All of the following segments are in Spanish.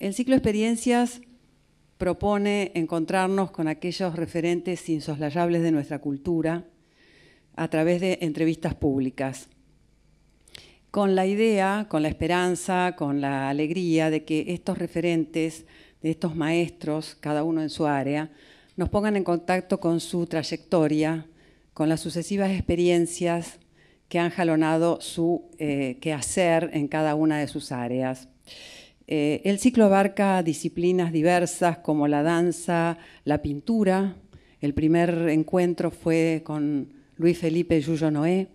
El ciclo Experiencias propone encontrarnos con aquellos referentes insoslayables de nuestra cultura a través de entrevistas públicas, con la idea, con la esperanza, con la alegría de que estos referentes, de estos maestros, cada uno en su área, nos pongan en contacto con su trayectoria, con las sucesivas experiencias que han jalonado su eh, quehacer en cada una de sus áreas. Eh, el ciclo abarca disciplinas diversas como la danza, la pintura. El primer encuentro fue con Luis Felipe Yuyo Noé,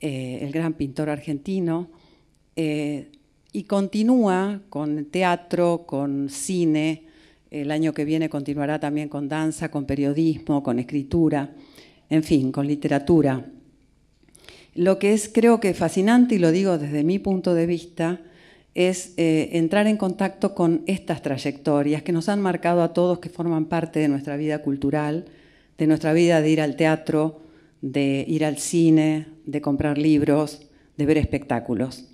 eh, el gran pintor argentino, eh, y continúa con teatro, con cine. El año que viene continuará también con danza, con periodismo, con escritura, en fin, con literatura. Lo que es creo que fascinante, y lo digo desde mi punto de vista, es eh, entrar en contacto con estas trayectorias que nos han marcado a todos, que forman parte de nuestra vida cultural, de nuestra vida de ir al teatro, de ir al cine, de comprar libros, de ver espectáculos.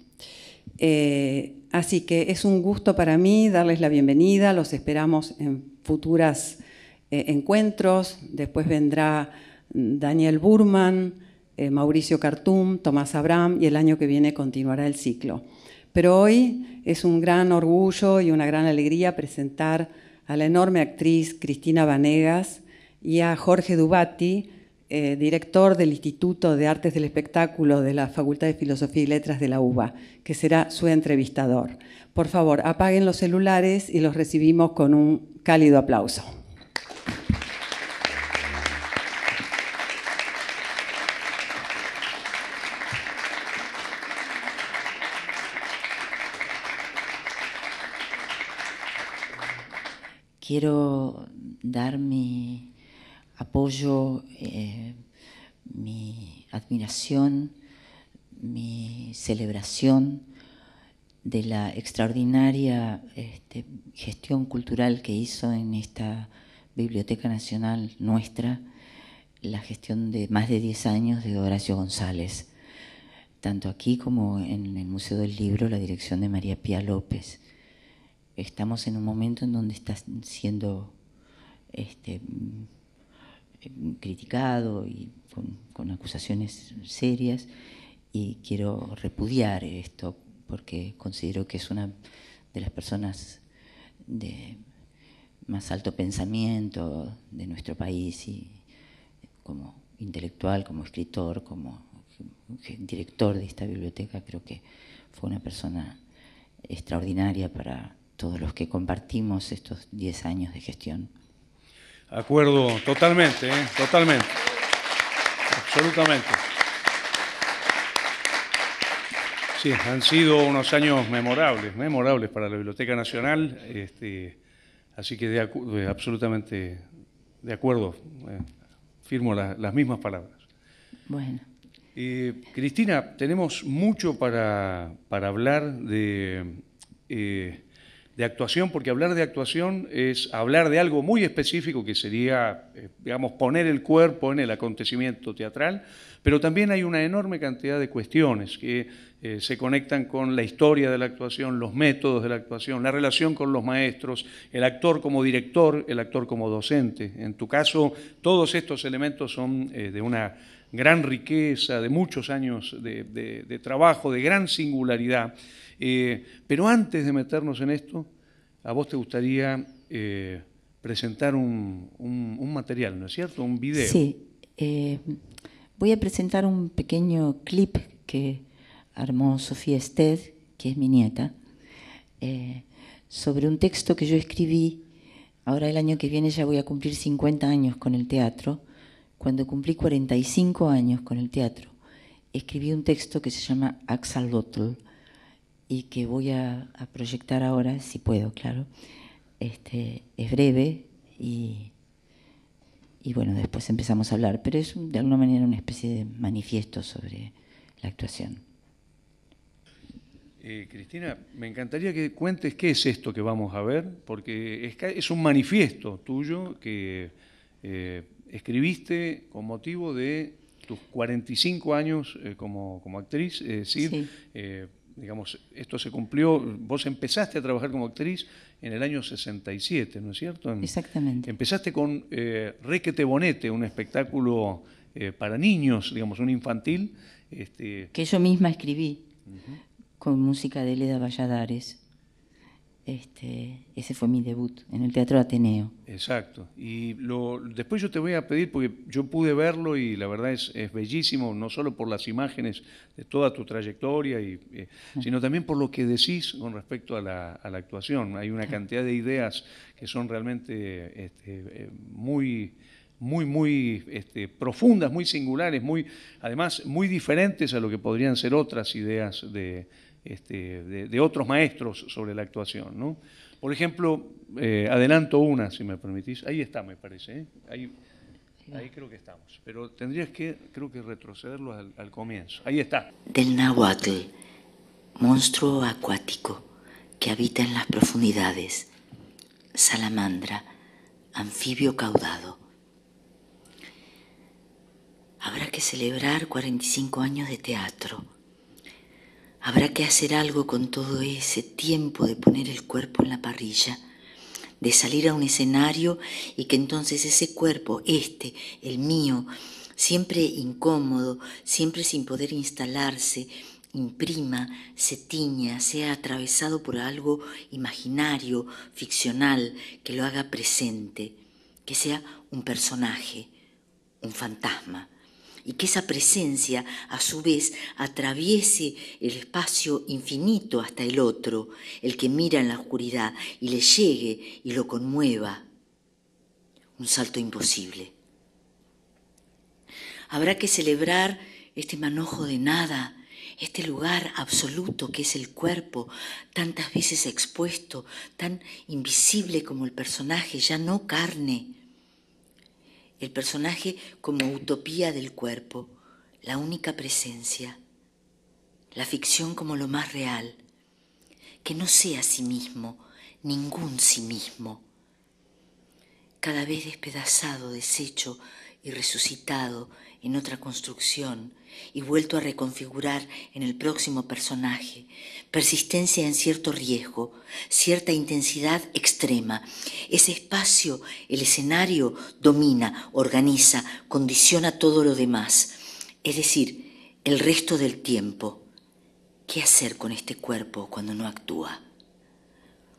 Eh, así que es un gusto para mí darles la bienvenida, los esperamos en futuras eh, encuentros, después vendrá Daniel Burman, Mauricio Cartum, Tomás Abraham y el año que viene continuará el ciclo. Pero hoy es un gran orgullo y una gran alegría presentar a la enorme actriz Cristina Vanegas y a Jorge Dubatti, eh, director del Instituto de Artes del Espectáculo de la Facultad de Filosofía y Letras de la UBA, que será su entrevistador. Por favor, apaguen los celulares y los recibimos con un cálido aplauso. quiero dar mi apoyo, eh, mi admiración, mi celebración de la extraordinaria este, gestión cultural que hizo en esta Biblioteca Nacional nuestra la gestión de más de 10 años de Horacio González, tanto aquí como en el Museo del Libro, la dirección de María Pía López estamos en un momento en donde está siendo este, mm, criticado y con, con, acusaciones serias y quiero repudiar esto porque considero que es una de las personas de más alto pensamiento de nuestro país y como intelectual, como escritor, como director de esta biblioteca, creo que fue una persona extraordinaria para todos los que compartimos estos 10 años de gestión. Acuerdo totalmente, ¿eh? totalmente, absolutamente. Sí, han sido unos años memorables, memorables para la Biblioteca Nacional, este, así que de, absolutamente de acuerdo, eh, firmo las mismas palabras. Bueno. Eh, Cristina, tenemos mucho para, hablar de de actuación, porque hablar de actuación es hablar de algo muy específico que sería, eh, digamos, poner el cuerpo en el acontecimiento teatral, pero también hay una enorme cantidad de cuestiones que eh, se conectan con la historia de la actuación, los métodos de la actuación, la relación con los maestros, el actor como director, el actor como docente. En tu caso, todos estos elementos son eh, de una gran riqueza, de muchos años de trabajo, de gran singularidad. Eh, pero antes de meternos en esto, a vos te gustaría eh, presentar un, material, ¿no es cierto? Un video. Sí, eh, voy a presentar un pequeño clip que armó Sofía Ested, que es mi nieta, sobre un texto que yo escribí. Ahora el año que viene ya voy a cumplir 50 años con el teatro. Cuando cumplí 45 años con el teatro, escribí un texto que se llama Axalotl y que voy a, proyectar ahora, si puedo, claro. Este, es breve y, bueno, después empezamos a hablar, pero es de alguna manera una especie de manifiesto sobre la actuación. Eh, Cristina, me encantaría que cuentes qué es esto que vamos a ver, porque es, un manifiesto tuyo que eh, escribiste con motivo de tus 45 años eh, como, actriz, es decir, digamos, esto se cumplió, vos empezaste a trabajar como actriz en el año 67, ¿no es cierto? Exactamente. Empezaste con eh, Requete Bonete, un espectáculo eh, para niños, digamos, un infantil. Este que yo misma escribí, con música de Leda Valladares. Este, ese fue mi debut en el Teatro Ateneo. Exacto. Y lo, después yo te voy a pedir, porque yo pude verlo y la verdad es, bellísimo, no solo por las imágenes de toda tu trayectoria, y, eh, ah. sino también por lo que decís con respecto a la, actuación. Hay una cantidad de ideas que son realmente este, eh, muy muy, muy este, profundas, muy singulares, muy, además muy diferentes a lo que podrían ser otras ideas de, este, de, otros maestros sobre la actuación. Por ejemplo, eh, adelanto una, si me permitís. Ahí está, me parece. ¿eh? Ahí, creo que estamos. Pero tendrías que, creo que retrocederlo al, comienzo. Ahí está. Del nahuatl monstruo acuático que habita en las profundidades, salamandra, anfibio caudado. Habrá que celebrar 45 años de teatro Habrá que hacer algo con todo ese tiempo de poner el cuerpo en la parrilla, de salir a un escenario y que entonces ese cuerpo, este, el mío, siempre incómodo, siempre sin poder instalarse, imprima, se tiña, sea atravesado por algo imaginario, ficcional, que lo haga presente, que sea un personaje, un fantasma y que esa presencia a su vez atraviese el espacio infinito hasta el otro, el que mira en la oscuridad y le llegue y lo conmueva. Un salto imposible. Habrá que celebrar este manojo de nada, este lugar absoluto que es el cuerpo, tantas veces expuesto, tan invisible como el personaje, ya no carne, el personaje como utopía del cuerpo, la única presencia, la ficción como lo más real, que no sea sí mismo, ningún sí mismo, cada vez despedazado, deshecho y resucitado en otra construcción, y vuelto a reconfigurar en el próximo personaje, persistencia en cierto riesgo, cierta intensidad extrema. Ese espacio, el escenario, domina, organiza, condiciona todo lo demás, es decir, el resto del tiempo. ¿Qué hacer con este cuerpo cuando no actúa?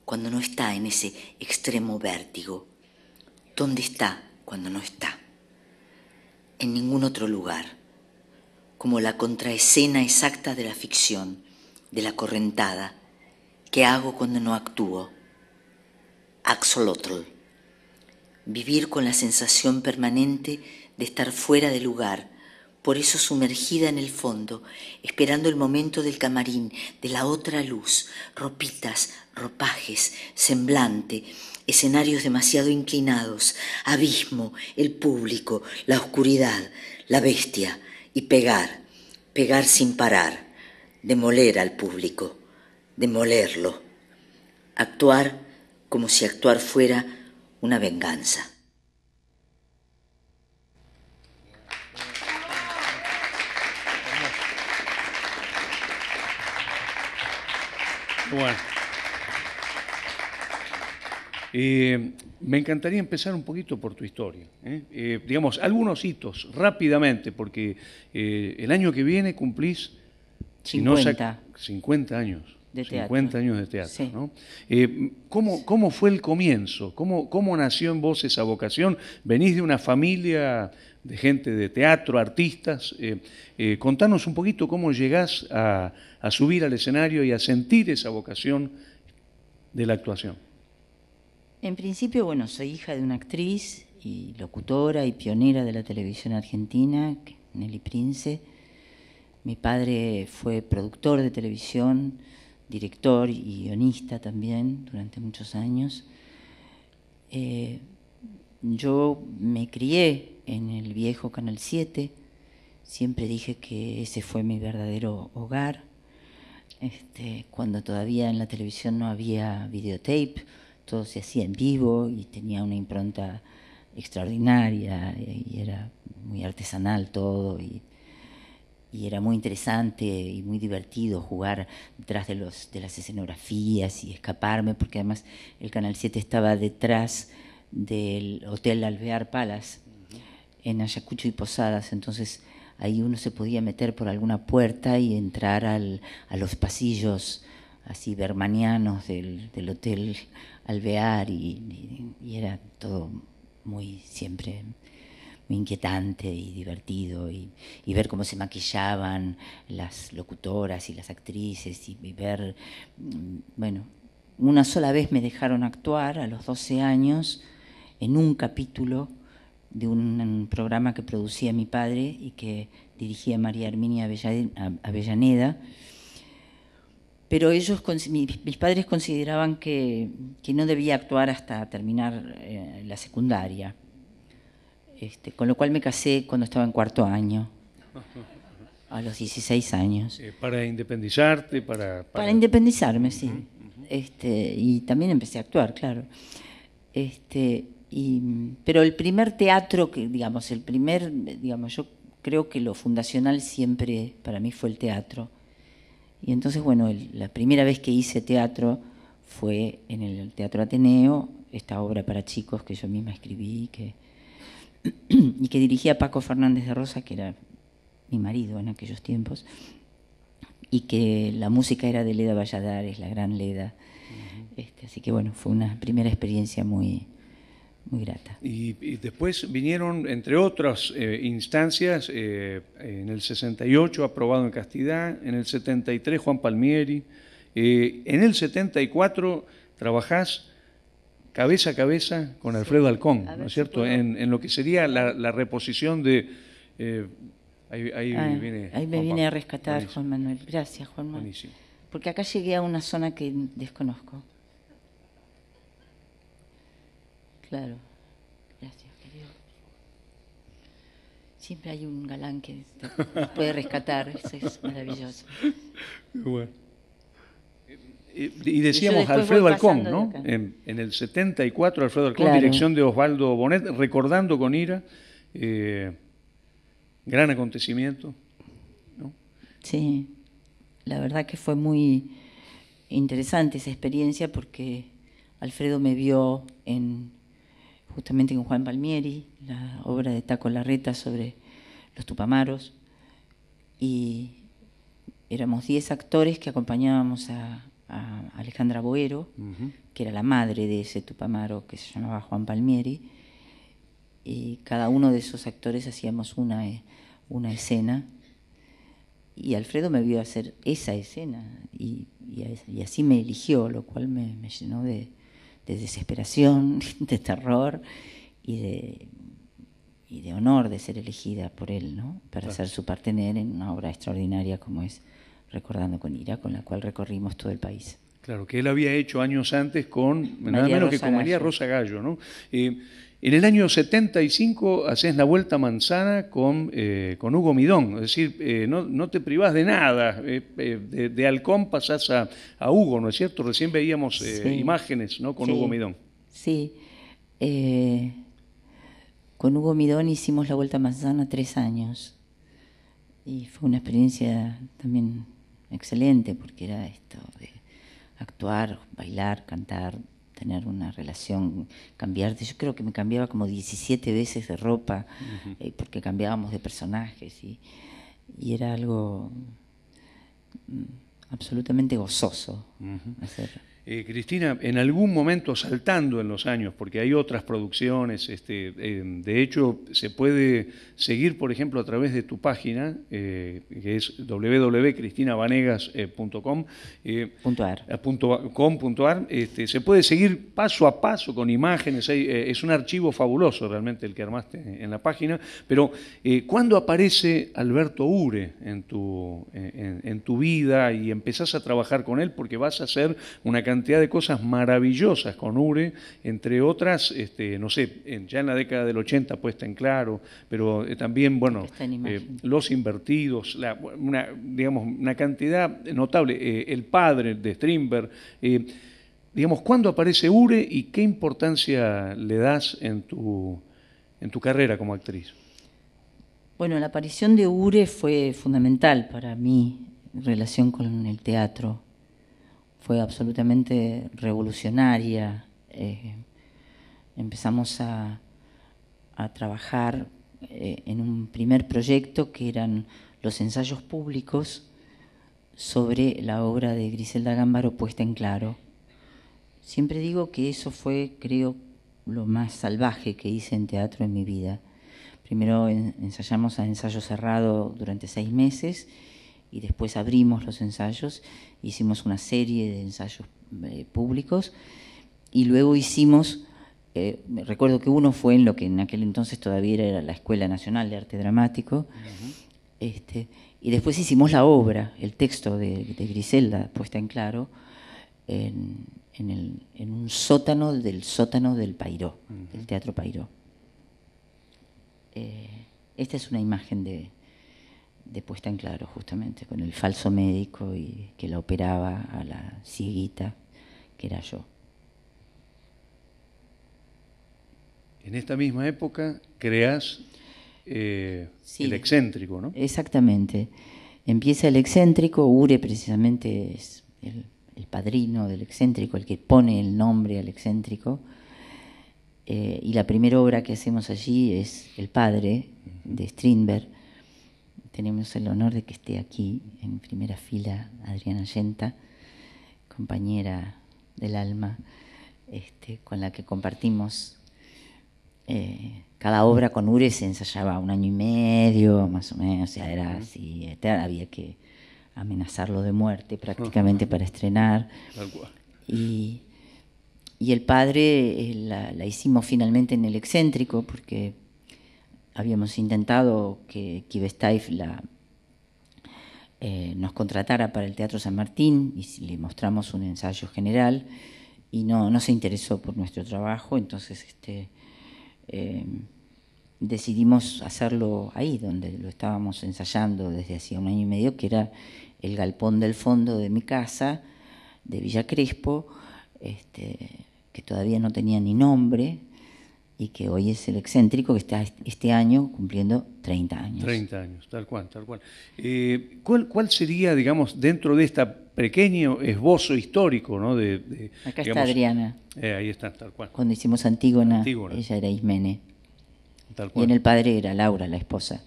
Cuando no está en ese extremo vértigo. ¿Dónde está cuando no está? En ningún otro lugar como la contraescena exacta de la ficción, de la correntada. ¿Qué hago cuando no actúo? Axolotl. Vivir con la sensación permanente de estar fuera de lugar, por eso sumergida en el fondo, esperando el momento del camarín, de la otra luz, ropitas, ropajes, semblante, escenarios demasiado inclinados, abismo, el público, la oscuridad, la bestia, y pegar, pegar sin parar, demoler al público, demolerlo, actuar como si actuar fuera una venganza. Bueno. Eh, me encantaría empezar un poquito por tu historia. ¿eh? Eh, digamos, algunos hitos rápidamente, porque el año que viene cumplís 50, años. De teatro. años de teatro. ¿cómo, fue el comienzo? ¿Cómo, nació en vos esa vocación? Venís de una familia de gente de teatro, artistas. contanos un poquito cómo llegás a, subir al escenario y a sentir esa vocación de la actuación. En principio, bueno, soy hija de una actriz y locutora y pionera de la televisión argentina, Nelly Prince. Mi padre fue productor de televisión, director y guionista también durante muchos años. Eh, yo me crié en el viejo Canal 7, siempre dije que ese fue mi verdadero hogar, este, cuando todavía en la televisión no había videotape todo se hacía en vivo y tenía una impronta extraordinaria y era muy artesanal todo y, era muy interesante y muy divertido jugar detrás de, los, de las escenografías y escaparme, porque además el Canal 7 estaba detrás del Hotel Alvear Palace en Ayacucho y Posadas, entonces ahí uno se podía meter por alguna puerta y entrar al, a los pasillos así bermanianos del, del Hotel al y, y, era todo muy siempre muy inquietante y divertido y, ver cómo se maquillaban las locutoras y las actrices y, ver, mm, bueno, una sola vez me dejaron actuar a los 12 años en un capítulo de un, un programa que producía mi padre y que dirigía María Arminia Avellaneda pero ellos, mis padres consideraban que, no debía actuar hasta terminar eh, la secundaria, este, con lo cual me casé cuando estaba en cuarto año, a los 16 años. Eh, ¿Para independizarte? Para, para... para independizarme, sí. Este, y también empecé a actuar, claro. Este, y, pero el primer teatro, que, digamos, el primer, digamos, yo creo que lo fundacional siempre para mí fue el teatro y entonces, bueno, la primera vez que hice teatro fue en el Teatro Ateneo, esta obra para chicos que yo misma escribí que, y que dirigía Paco Fernández de Rosa, que era mi marido en aquellos tiempos, y que la música era de Leda Valladares, la gran Leda. Este, así que bueno, fue una primera experiencia muy, muy grata. Y, después vinieron, entre otras eh, instancias, eh, en el 68 aprobado en castidad, en el 73 Juan Palmieri, eh, en el 74 trabajás cabeza a cabeza con Alfredo Alcón, ¿no es cierto? en, lo que sería la, reposición de... Ah, ahí, me viene a rescatar Juan Manuel. Gracias, Juan Manuel. Porque acá llegué a una zona que desconozco. Claro. Gracias, querido. Siempre hay un galán que puede rescatar, es maravilloso. Y decíamos Alfredo Alcón ¿no? En, el 74, Alfredo Alcón, dirección de Osvaldo Bonet, recordando con ira, eh, gran acontecimiento. Sí, la verdad que fue muy interesante esa experiencia porque Alfredo me vio en justamente con Juan Palmieri, la obra de Taco Larreta sobre los tupamaros, y éramos 10 actores que acompañábamos a, Alejandra Boero, que era la madre de ese tupamaro que se llamaba Juan Palmieri, y cada uno de esos actores hacíamos una, eh, una escena, y Alfredo me vio hacer esa escena, y, y, así me eligió, lo cual me llenó de, de desesperación, de terror y de, y de honor de ser elegida por él, ¿no? Para ser su partener en una obra extraordinaria como es Recordando con Ira, con la cual recorrimos todo el país. Claro, que él había hecho años antes con, María Rosa Gallo. ¿no? Eh, en el año 75 haces la vuelta manzana con, eh, Hugo Midón, es decir, eh, no, te privás de nada, eh, de, Halcón pasás a, Hugo, ¿no es cierto? Recién veíamos imágenes ¿no? con Hugo Midón. Sí, con Hugo Midón hicimos la vuelta manzana tres años y fue una experiencia también excelente porque era esto de actuar, bailar, cantar, tener una relación, cambiarte. Yo creo que me cambiaba como 17 veces de ropa, eh, porque cambiábamos de personajes y, era algo mm, absolutamente gozoso hacer. Eh, Cristina, en algún momento saltando en los años, porque hay otras producciones, este, eh, de hecho se puede seguir, por ejemplo, a través de tu página, eh, que es www.cristinabanegas.com.ar este, se puede seguir paso a paso con imágenes, es un archivo fabuloso realmente el que armaste en la página, pero ¿cuándo aparece Alberto Ure en tu, tu vida y empezás a trabajar con él? Porque vas a hacer una canción cantidad de cosas maravillosas con URE, entre otras, este, no sé, ya en la década del 80 puesta en claro, pero eh, también, bueno, eh, los invertidos, una, digamos, una cantidad notable, eh, el padre de Strindberg. digamos, ¿cuándo aparece URE y qué importancia le das en tu, en tu carrera como actriz? Bueno, la aparición de URE fue fundamental para mi relación con el teatro fue absolutamente revolucionaria. Eh, empezamos a, trabajar eh, en un primer proyecto que eran los ensayos públicos sobre la obra de Griselda Gámbaro puesta en claro. Siempre digo que eso fue, creo, lo más salvaje que hice en teatro en mi vida. Primero ensayamos a ensayo cerrado durante seis meses y después abrimos los ensayos, hicimos una serie de ensayos eh, públicos y luego hicimos, eh, recuerdo que uno fue en lo que en aquel entonces todavía era la Escuela Nacional de Arte Dramático, este, y después hicimos la obra, el texto de, Griselda, puesta en claro, en, en, el, en, un sótano del sótano del Pairó, el Teatro Pairó. Eh, esta es una imagen de, de puesta en claro, justamente, con el falso médico y que la operaba a la cieguita, que era yo. En esta misma época creas eh, el excéntrico, ¿no? Exactamente. Empieza el excéntrico, Ure precisamente es el, padrino del excéntrico, el que pone el nombre al excéntrico. Eh, y la primera obra que hacemos allí es El Padre de Strindberg tenemos el honor de que esté aquí en primera fila Adriana Yenta, compañera del alma, este, con la que compartimos eh, cada obra con Ure se ensayaba un año y medio, más o menos, o era así, este, había que amenazarlo de muerte prácticamente para estrenar. Y, el padre eh, la, la, hicimos finalmente en el excéntrico, porque habíamos intentado que Kivestaif la eh, nos contratara para el Teatro San Martín y le mostramos un ensayo general y no, se interesó por nuestro trabajo, entonces este, eh, decidimos hacerlo ahí, donde lo estábamos ensayando desde hacía un año y medio, que era el galpón del fondo de mi casa, de Villa Crespo, este, que todavía no tenía ni nombre, y que hoy es el excéntrico que está este año cumpliendo 30 años. 30 años, tal cual, tal cual. Eh, ¿cuál, sería, digamos, dentro de este pequeño esbozo histórico, ¿no? De, Acá está Adriana. Eh, ahí está, tal cual. Cuando hicimos Antígona, ella era Ismene. Y en el padre era Laura, la esposa.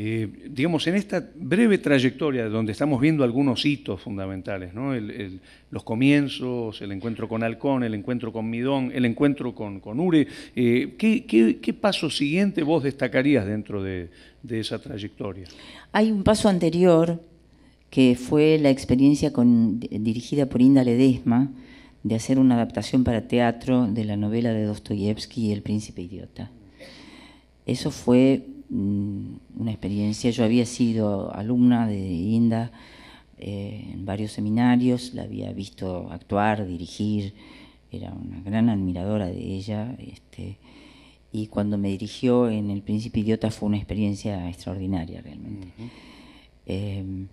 Eh, digamos, en esta breve trayectoria donde estamos viendo algunos hitos fundamentales, los comienzos, el encuentro con Halcón, el encuentro con Midón, el encuentro con, con Ure, eh, ¿qué, paso siguiente vos destacarías dentro de, esa trayectoria? Hay un paso anterior que fue la experiencia dirigida por Inda Ledesma de hacer una adaptación para teatro de la novela de Dostoyevsky, El príncipe idiota. Eso fue Mm, una experiencia. Yo había sido alumna de INDA eh, en varios seminarios, la había visto actuar, dirigir, era una gran admiradora de ella. Este, y cuando me dirigió en El Príncipe Idiota fue una experiencia extraordinaria realmente. Em,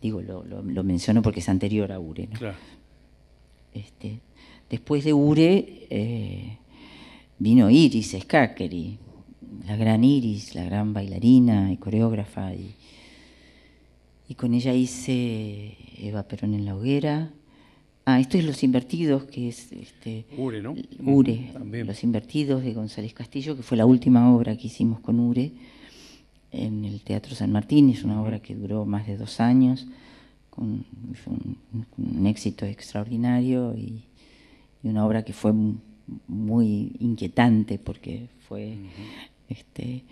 digo, lo, menciono porque es anterior a Ure. Este, después de Ure eh, vino Iris Skakeri, la gran Iris, la gran bailarina y coreógrafa. Y, con ella hice Eva Perón en la hoguera. Ah, esto es Los Invertidos, que es... Este, Ure, ¿no? Ure, Los Invertidos de González Castillo, que fue la última obra que hicimos con Ure en el Teatro San Martín. Es una obra que duró más de dos años, con, un, éxito extraordinario y, una obra que fue muy inquietante porque fue... Este,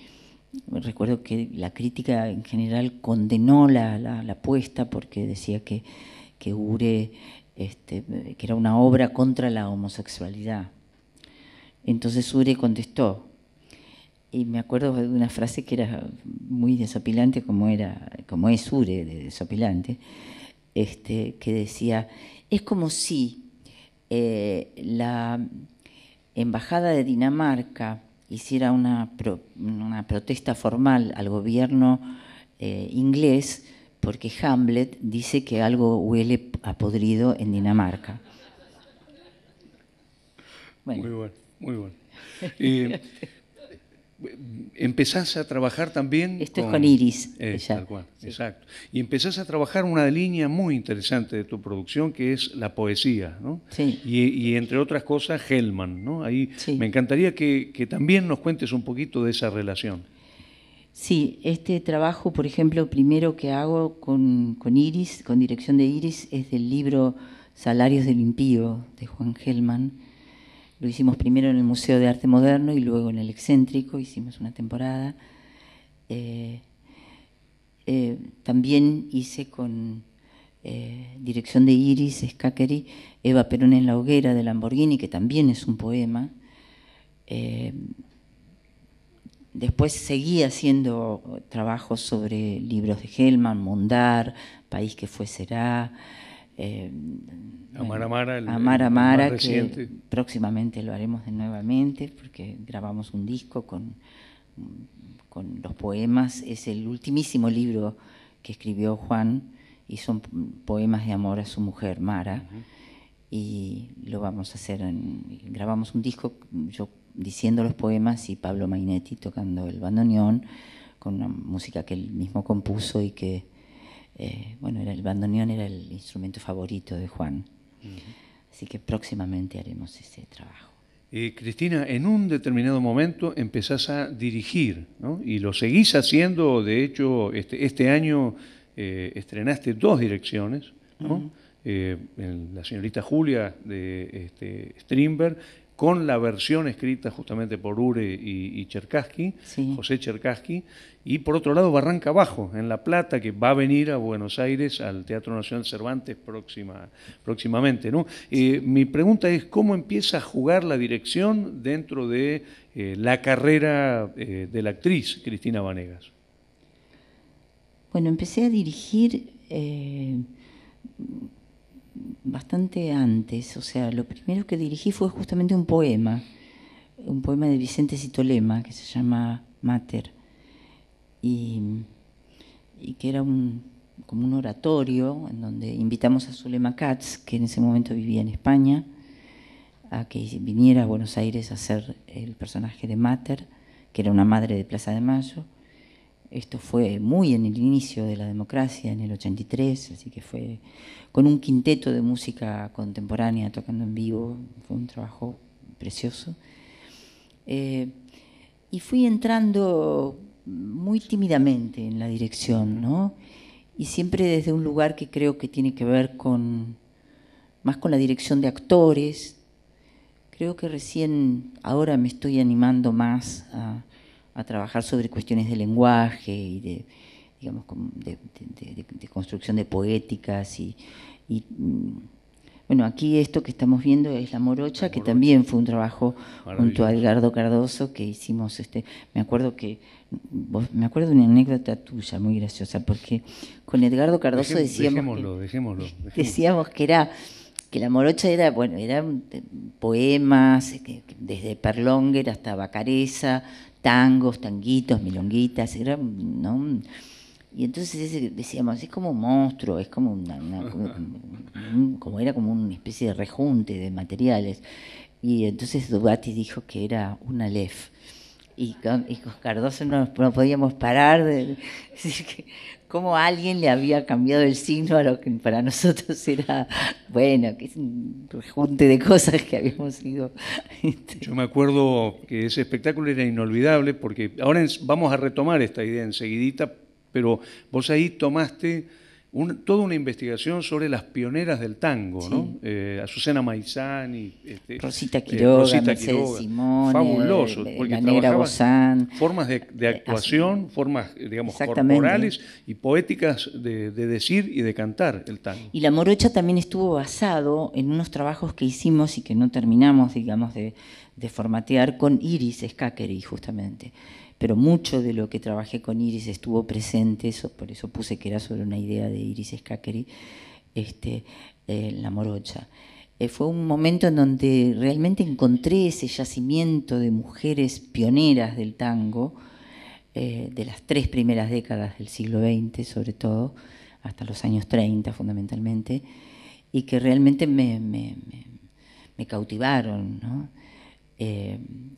recuerdo que la crítica en general condenó la, apuesta porque decía que, Ure este, que era una obra contra la homosexualidad. Entonces Ure contestó, y me acuerdo de una frase que era muy desapilante, como, era, como es Ure de desapilante, este, que decía, es como si eh, la embajada de Dinamarca hiciera una, protesta formal al gobierno eh, inglés porque Hamlet dice que algo huele a podrido en Dinamarca. Muy bueno, muy bueno. empezás a trabajar también. Esto con, es con Iris. Eh, exacto. Y empezás a trabajar una línea muy interesante de tu producción que es la poesía, ¿no? Y, entre otras cosas, Hellman, ¿no? Ahí me encantaría que, también nos cuentes un poquito de esa relación. Sí, este trabajo, por ejemplo, primero que hago con, con Iris, con dirección de Iris, es del libro Salarios del Impío de Juan Hellman lo hicimos primero en el Museo de Arte Moderno y luego en el Excéntrico, hicimos una temporada. Eh, eh, también hice con eh, dirección de Iris Scaccheri, Eva Perón en la hoguera de Lamborghini, que también es un poema. después seguí haciendo trabajos sobre libros de Hellman, Mundar, País que fue será. Eh, amar Amara, Mara que próximamente lo haremos de nuevamente porque grabamos un disco con, con los poemas. Es el ultimísimo libro que escribió Juan y son poemas de amor a su mujer, Mara. Y lo vamos a hacer, en, grabamos un disco, yo diciendo los poemas y Pablo Mainetti tocando el bandoneón con una música que él mismo compuso y que eh, bueno, el bandoneón era el instrumento favorito de Juan. Así que próximamente haremos ese trabajo. Cristina, en un determinado momento empezás a dirigir, ¿no? Y lo seguís haciendo, de hecho, este, este año eh, estrenaste dos direcciones, ¿no? Eh, la señorita Julia de este, Strimberg con la versión escrita justamente por Ure y, y Cherkasky, José Cherkasky, y por otro lado Barranca Abajo, en La Plata, que va a venir a Buenos Aires al Teatro Nacional Cervantes próxima, próximamente. ¿no? Eh, mi pregunta es, ¿cómo empieza a jugar la dirección dentro de eh, la carrera eh, de la actriz Cristina Vanegas? Bueno, empecé a dirigir bastante antes, o sea, lo primero que dirigí fue justamente un poema, un poema de Vicente Citolema que se llama Mater, y, que era un, como un oratorio en donde invitamos a Zulema Katz, que en ese momento vivía en España, a que viniera a Buenos Aires a ser el personaje de Mater, que era una madre de Plaza de Mayo esto fue muy en el inicio de la democracia, en el 83, así que fue con un quinteto de música contemporánea tocando en vivo, fue un trabajo precioso. Eh, y fui entrando muy tímidamente en la dirección, ¿no? Y siempre desde un lugar que creo que tiene que ver con más con la dirección de actores. Creo que recién ahora me estoy animando más a a trabajar sobre cuestiones de lenguaje y de, de, construcción de poéticas y, mm, bueno, aquí esto que estamos viendo es La Morocha, que también fue un trabajo junto a Edgardo Cardoso que hicimos. Este, me acuerdo que me acuerdo de una anécdota tuya muy graciosa, porque con Edgardo Cardoso decíamos, que, decíamos que era que La Morocha era bueno, eran eh, poemas eh, desde Perlonger hasta Bacareza, tangos, tanguitos, milonguitas, era, ¿no? Y entonces decíamos, es como un monstruo, es como una, como, era como una especie de rejunte de materiales. Y entonces Dubati dijo que era un Aleph. Y con, y con Cardoso no, no podíamos parar de decir que cómo alguien le había cambiado el signo a lo que para nosotros era, bueno, que es un rejunte de cosas que habíamos ido. Este. Yo me acuerdo que ese espectáculo era inolvidable porque ahora vamos a retomar esta idea enseguidita, pero vos ahí tomaste toda una investigación sobre las pioneras del tango, ¿no? Eh, Azucena Maizani, este, Rosita eh, Quiroga, fabuloso, eh, porque trabajaban formas de, eh, actuación, formas, digamos, corporales y poéticas de, decir y de cantar el tango. Y la morocha también estuvo basado en unos trabajos que hicimos y que no terminamos, digamos, de, formatear con Iris Scaccheri, justamente pero mucho de lo que trabajé con Iris estuvo presente, eso, por eso puse que era sobre una idea de Iris Scaccheri, este, en eh, La Morocha. Eh, fue un momento en donde realmente encontré ese yacimiento de mujeres pioneras del tango, eh, de las tres primeras décadas del siglo XX, sobre todo, hasta los años 30 fundamentalmente, y que realmente me, cautivaron.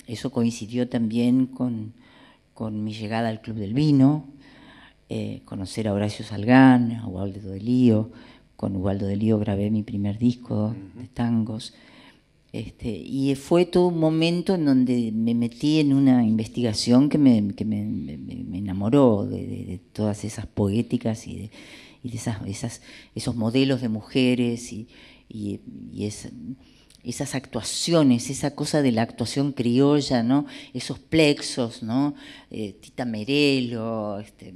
eso coincidió también con con mi llegada al Club del Vino, eh, conocer a Horacio Salgán, a Ubaldo de Lío. Con Ubaldo de Lío grabé mi primer disco de tangos. Este, y fue todo un momento en donde me metí en una investigación que me, que me, enamoró de, todas esas poéticas y de, esas, esas, esos modelos de mujeres y, y, y esas actuaciones, esa cosa de la actuación criolla, ¿no? esos plexos, ¿no? Eh, Tita Merelo, este,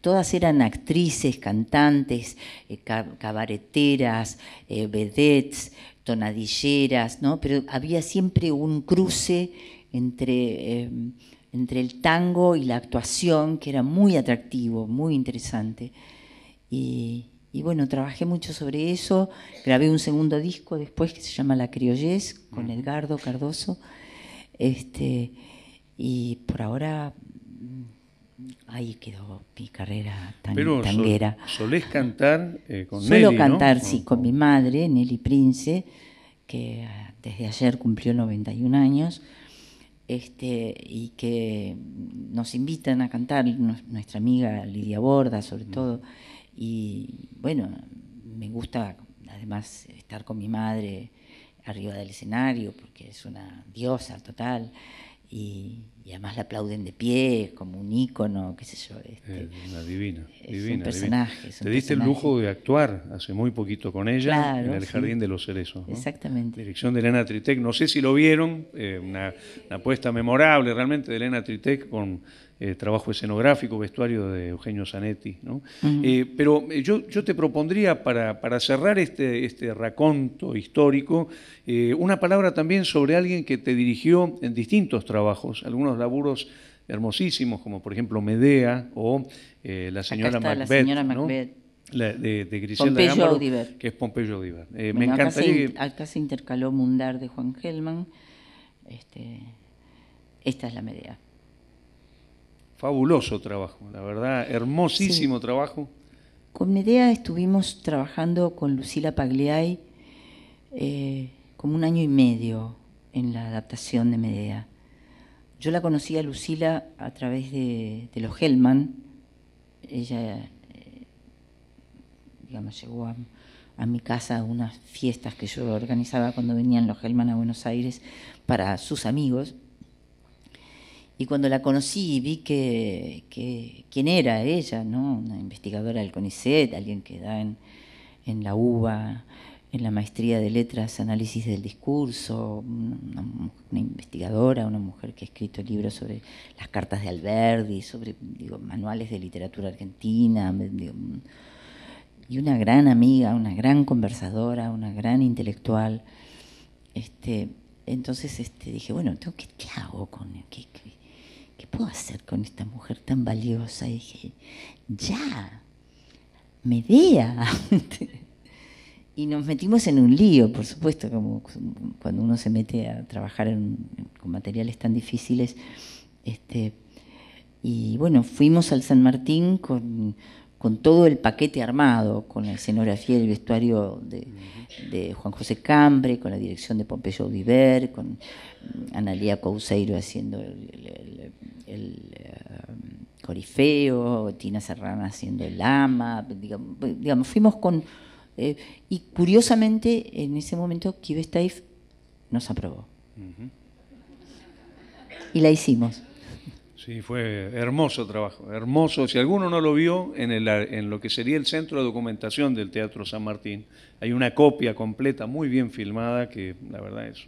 todas eran actrices, cantantes, eh, cabareteras, eh, vedettes, tonadilleras, ¿no? pero había siempre un cruce entre, entre el tango y la actuación que era muy atractivo, muy interesante. Y bueno, trabajé mucho sobre eso, grabé un segundo disco después que se llama La Criollez, con mm. Edgardo Cardoso. Este, y por ahora mm, ahí quedó mi carrera tan, Pero tanguera. ¿Solés cantar eh, con Suelo cantar, sí, con mi madre, Nelly Prince, que ah, desde ayer cumplió 91 años. Este, y que mm, nos invitan a cantar, nuestra amiga Lidia Borda, sobre todo, y bueno, me gusta además estar con mi madre arriba del escenario porque es una diosa total. Y, además la aplauden de pie, como un ícono, qué sé yo. Este, una divina, es un personaje. Te diste el lujo de actuar hace muy poquito con ella en el Jardín de los Cerezos. Exactamente. Dirección de Elena Tritec, no sé si lo vieron, eh, una, apuesta memorable realmente de Elena Tritec con eh, trabajo escenográfico, vestuario de Eugenio Zanetti. Eh, pero eh, yo, te propondría para, cerrar este, este raconto histórico una palabra también sobre alguien que te dirigió en distintos trabajos, algunos laburos hermosísimos, como por ejemplo Medea o la señora Macbeth. La señora Macbeth. La, de, de, Griselda que es Pompeyo me encantaría acá se, intercaló Mundar de Juan Gelman. Este, esta es la Medea Fabuloso trabajo, la verdad, hermosísimo trabajo. Con Medea estuvimos trabajando con Lucila Pagliai eh, como un año y medio en la adaptación de Medea. Yo la conocí a Lucila a través de, los Hellman. Ella, eh, llegó a, a, mi casa a unas fiestas que yo organizaba cuando venían los Hellman a Buenos Aires para sus amigos. Y cuando la conocí y vi que, quién era ella, ¿no? Una investigadora del CONICET, alguien que da en, la UBA, en la maestría de letras, análisis del discurso, una, investigadora, una mujer que ha escrito libros sobre las cartas de Alberdi, sobre manuales de literatura argentina, y una gran amiga, una gran conversadora, una gran intelectual. Este, entonces este, dije, bueno, tengo ¿qué hago con qué, ¿qué puedo hacer con esta mujer tan valiosa? Y dije, ya, Medea. y nos metimos en un lío, por supuesto, como cuando uno se mete a trabajar con materiales tan difíciles. Este, y bueno, fuimos al San Martín con con todo el paquete armado, con la escenografía y el vestuario de, Juan José Cambre, con la dirección de Pompeyo Viver, con mm, Analia Couseiro haciendo el, el, eh, corifeo, Tina Serrana haciendo el ama, digamos, fuimos con... Eh, y curiosamente, en ese momento, Kive nos aprobó. Y la hicimos. Sí, fue hermoso trabajo, hermoso. Si alguno no lo vio, en, el, en lo que sería el centro de documentación del Teatro San Martín, hay una copia completa muy bien filmada que la verdad es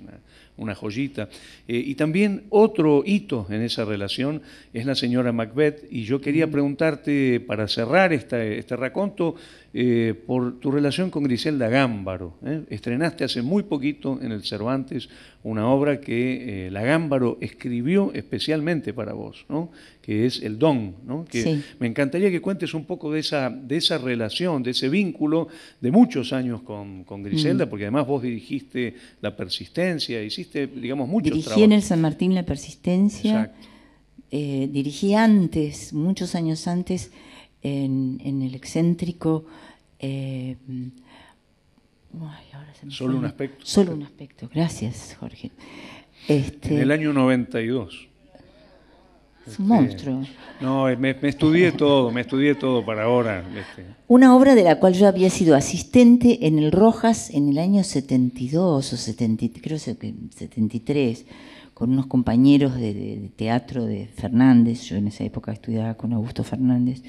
una, joyita. Eh, y también otro hito en esa relación es la señora Macbeth y yo quería preguntarte para cerrar este raconto eh, por tu relación con Griselda Gámbaro. ¿eh? Estrenaste hace muy poquito en el Cervantes una obra que la Gámbaro escribió especialmente para vos, ¿no? que es el don, ¿no? que me encantaría que cuentes un poco de esa, de esa relación, de ese vínculo de muchos años con, con Griselda, mm. porque además vos dirigiste La Persistencia, hiciste, digamos, muchos Dirigí en el San Martín La Persistencia, eh, dirigí antes, muchos años antes, en, el excéntrico... Eh, mm, Solo un aspecto. Solo un aspecto, gracias Jorge. en el este año 92. Es un monstruo. No, me, estudié todo, me estudié todo para ahora. Este. Una obra de la cual yo había sido asistente en el Rojas en el año 72 o creo 73, con unos compañeros de, teatro de Fernández. Yo en esa época estudiaba con Augusto Fernández.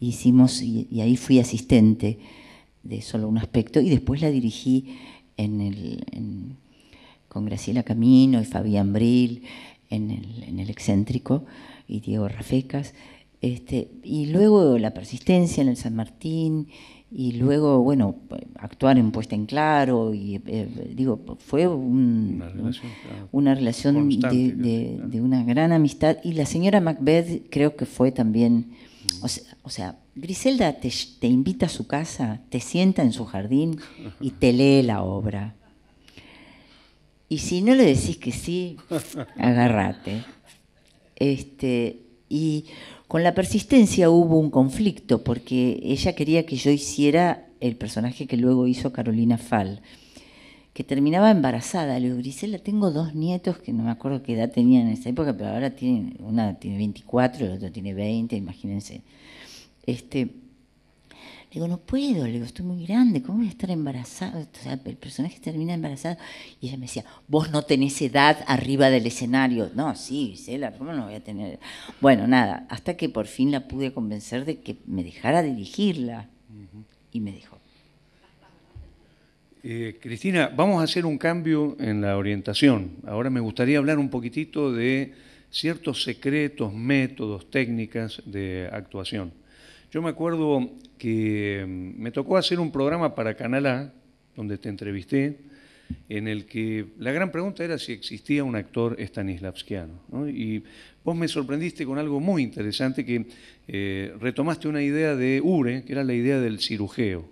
Hicimos, y, ahí fui asistente de solo un aspecto, y después la dirigí en el, con Graciela Camino y Fabián Bril en el, en excéntrico, y Diego Rafecas. Este, y luego la persistencia en el San Martín, y luego, bueno, actuar en Puesta en Claro, y eh, eh, digo, fue una relación, ah, de, una gran amistad. Y la señora Macbeth creo que fue también, o sea, Griselda te invita a su casa, te sienta en su jardín y te lee la obra. Y si no le decís que sí, agárrate. Este, y con la persistencia hubo un conflicto, porque ella quería que yo hiciera el personaje que luego hizo Carolina Fall, que terminaba embarazada. Le digo, Grisela, tengo dos nietos que no me acuerdo qué edad tenían en esa época, pero ahora tienen, una tiene 24, la otra tiene 20, imagínense. Este, digo, no puedo, le digo, estoy muy grande, ¿cómo voy a estar embarazada? O sea, el personaje termina embarazado. Y ella me decía, vos no tenés edad arriba del escenario. No, sí, la ¿cómo no voy a tener? Bueno, nada, hasta que por fin la pude convencer de que me dejara dirigirla. Y me dijo. Eh, Cristina, vamos a hacer un cambio en la orientación. Ahora me gustaría hablar un poquitito de ciertos secretos, métodos, técnicas de actuación. Yo me acuerdo que mm, me tocó hacer un programa para Canal A, donde te entrevisté, en el que la gran pregunta era si existía un actor stanislavskiano. Y vos me sorprendiste con algo muy interesante que eh, retomaste una idea de Ure, que era la idea del cirujeo.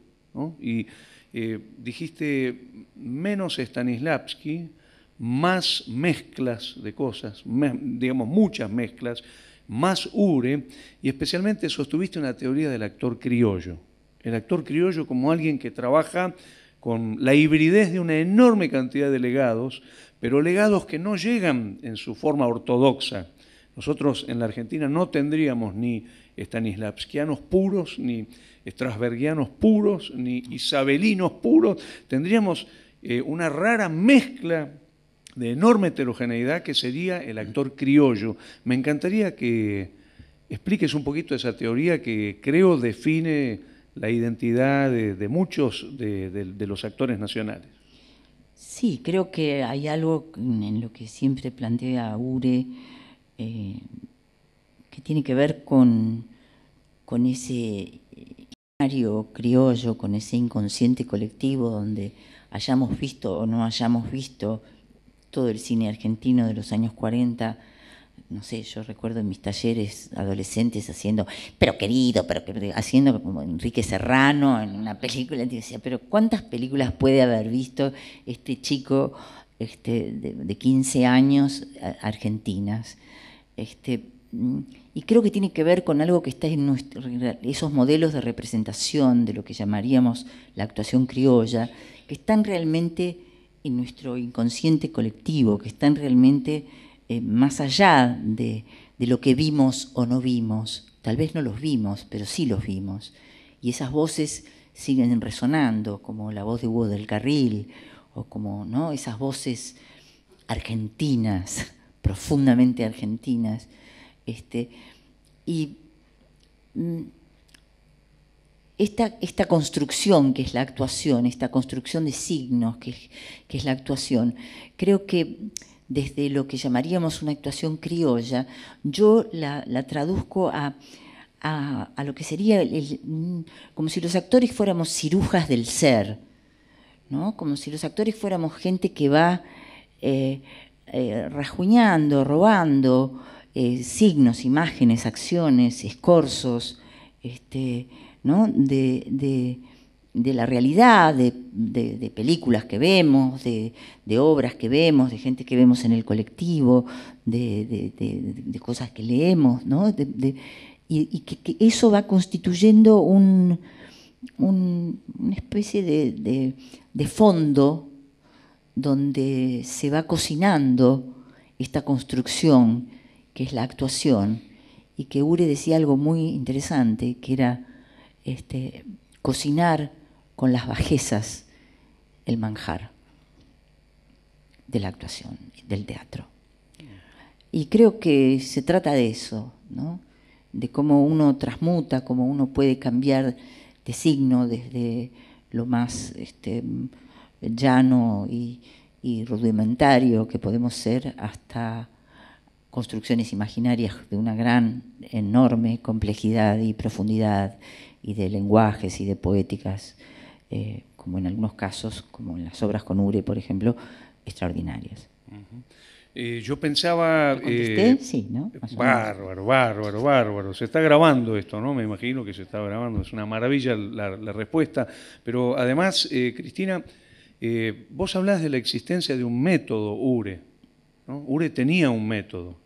Y eh, dijiste menos Stanislavski, más mezclas de cosas, digamos muchas mezclas, más Ure, y especialmente sostuviste una teoría del actor criollo. El actor criollo como alguien que trabaja con la hibridez de una enorme cantidad de legados, pero legados que no llegan en su forma ortodoxa. Nosotros en la Argentina no tendríamos ni stanislavskianos puros, ni strasbergianos puros, ni isabelinos puros, tendríamos eh, una rara mezcla de enorme heterogeneidad que sería el actor criollo. Me encantaría que expliques un poquito esa teoría que creo define la identidad de, muchos de, los actores nacionales. Sí, creo que hay algo en lo que siempre plantea Ure eh, que tiene que ver con, con ese escenario criollo, con ese inconsciente colectivo donde hayamos visto o no hayamos visto todo el cine argentino de los años 40. No sé, yo recuerdo en mis talleres adolescentes haciendo, pero querido, pero haciendo como Enrique Serrano en una película. Y decía, pero ¿cuántas películas puede haber visto este chico este, de, 15 años argentinas? Este, y creo que tiene que ver con algo que está en esos modelos de representación de lo que llamaríamos la actuación criolla, que están realmente en nuestro inconsciente colectivo, que están realmente eh, más allá de, lo que vimos o no vimos. Tal vez no los vimos, pero sí los vimos. Y esas voces siguen resonando, como la voz de Hugo del Carril, o como ¿no? esas voces argentinas, profundamente argentinas. Este, y mm, esta, construcción que es la actuación, esta construcción de signos que, es la actuación, creo que desde lo que llamaríamos una actuación criolla, yo la, traduzco a, lo que sería el, mm, como si los actores fuéramos cirujas del ser, como si los actores fuéramos gente que va eh, eh, rajuñando, robando eh, signos, imágenes, acciones, escorzos, este, de, la realidad, de, películas que vemos, de, obras que vemos, de gente que vemos en el colectivo, de, cosas que leemos, ¿no? y, que, eso va constituyendo una especie de, fondo donde se va cocinando esta construcción que es la actuación, y que Ure decía algo muy interesante, que era este, cocinar con las bajezas el manjar de la actuación, del teatro. Y creo que se trata de eso, ¿no? de cómo uno transmuta, cómo uno puede cambiar de signo desde lo más este, llano y, rudimentario que podemos ser hasta construcciones imaginarias de una gran, enorme complejidad y profundidad y de lenguajes y de poéticas, eh, como en algunos casos, como en las obras con Ure, por ejemplo, extraordinarias. Eh, yo pensaba. Eh, sí, ¿no? Bárbaro, bárbaro, bárbaro. Se está grabando esto, ¿no? Me imagino que se está grabando. Es una maravilla la, respuesta. Pero además, eh, Cristina, vos hablás de la existencia de un método URE. URE tenía un método.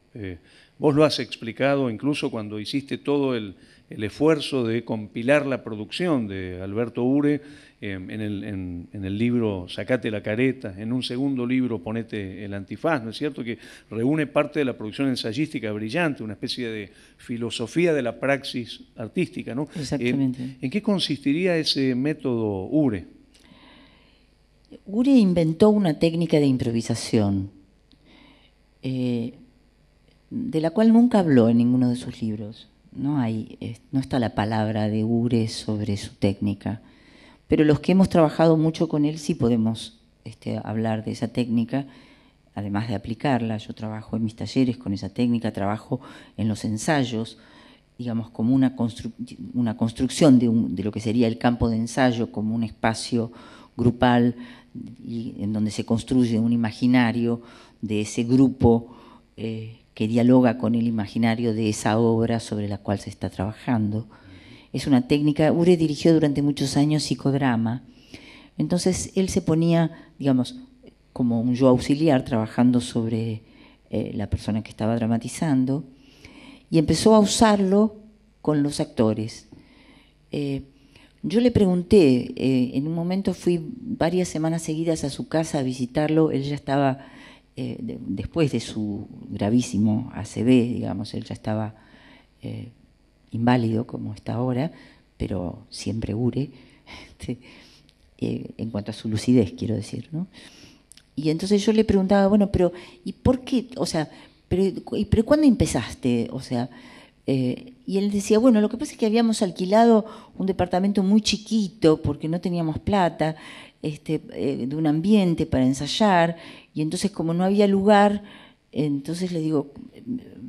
vos lo has explicado incluso cuando hiciste todo el, el esfuerzo de compilar la producción de Alberto Ure eh, en, el, libro Sacate la careta, en un segundo libro Ponete el antifaz, ¿no es cierto? Que reúne parte de la producción ensayística brillante, una especie de filosofía de la praxis artística, ¿no? Exactamente. Eh, ¿En qué consistiría ese método Ure? Ure inventó una técnica de improvisación. Eh, de la cual nunca habló en ninguno de sus libros no, hay, eh, no está la palabra de Ure sobre su técnica. Pero los que hemos trabajado mucho con él sí podemos este, hablar de esa técnica, además de aplicarla. Yo trabajo en mis talleres con esa técnica, trabajo en los ensayos, digamos, como una, una construcción de, lo que sería el campo de ensayo, como un espacio grupal en donde se construye un imaginario de ese grupo eh, que dialoga con el imaginario de esa obra sobre la cual se está trabajando. Es una técnica, Ure dirigió durante muchos años psicodrama, entonces él se ponía, digamos, como un yo auxiliar trabajando sobre eh, la persona que estaba dramatizando y empezó a usarlo con los actores. Eh, yo le pregunté, eh, en un momento fui varias semanas seguidas a su casa a visitarlo, él ya estaba eh, después de su gravísimo ACV, digamos, él ya estaba eh, inválido como está ahora, pero siempre ure, este, eh, en cuanto a su lucidez, quiero decir, ¿no? Y entonces yo le preguntaba, bueno, pero ¿y por qué? O sea, pero, ¿cuándo empezaste? O sea, y él decía, bueno, lo que pasa es que habíamos alquilado un departamento muy chiquito porque no teníamos plata, este, de un ambiente para ensayar, y entonces como no había lugar, entonces le digo,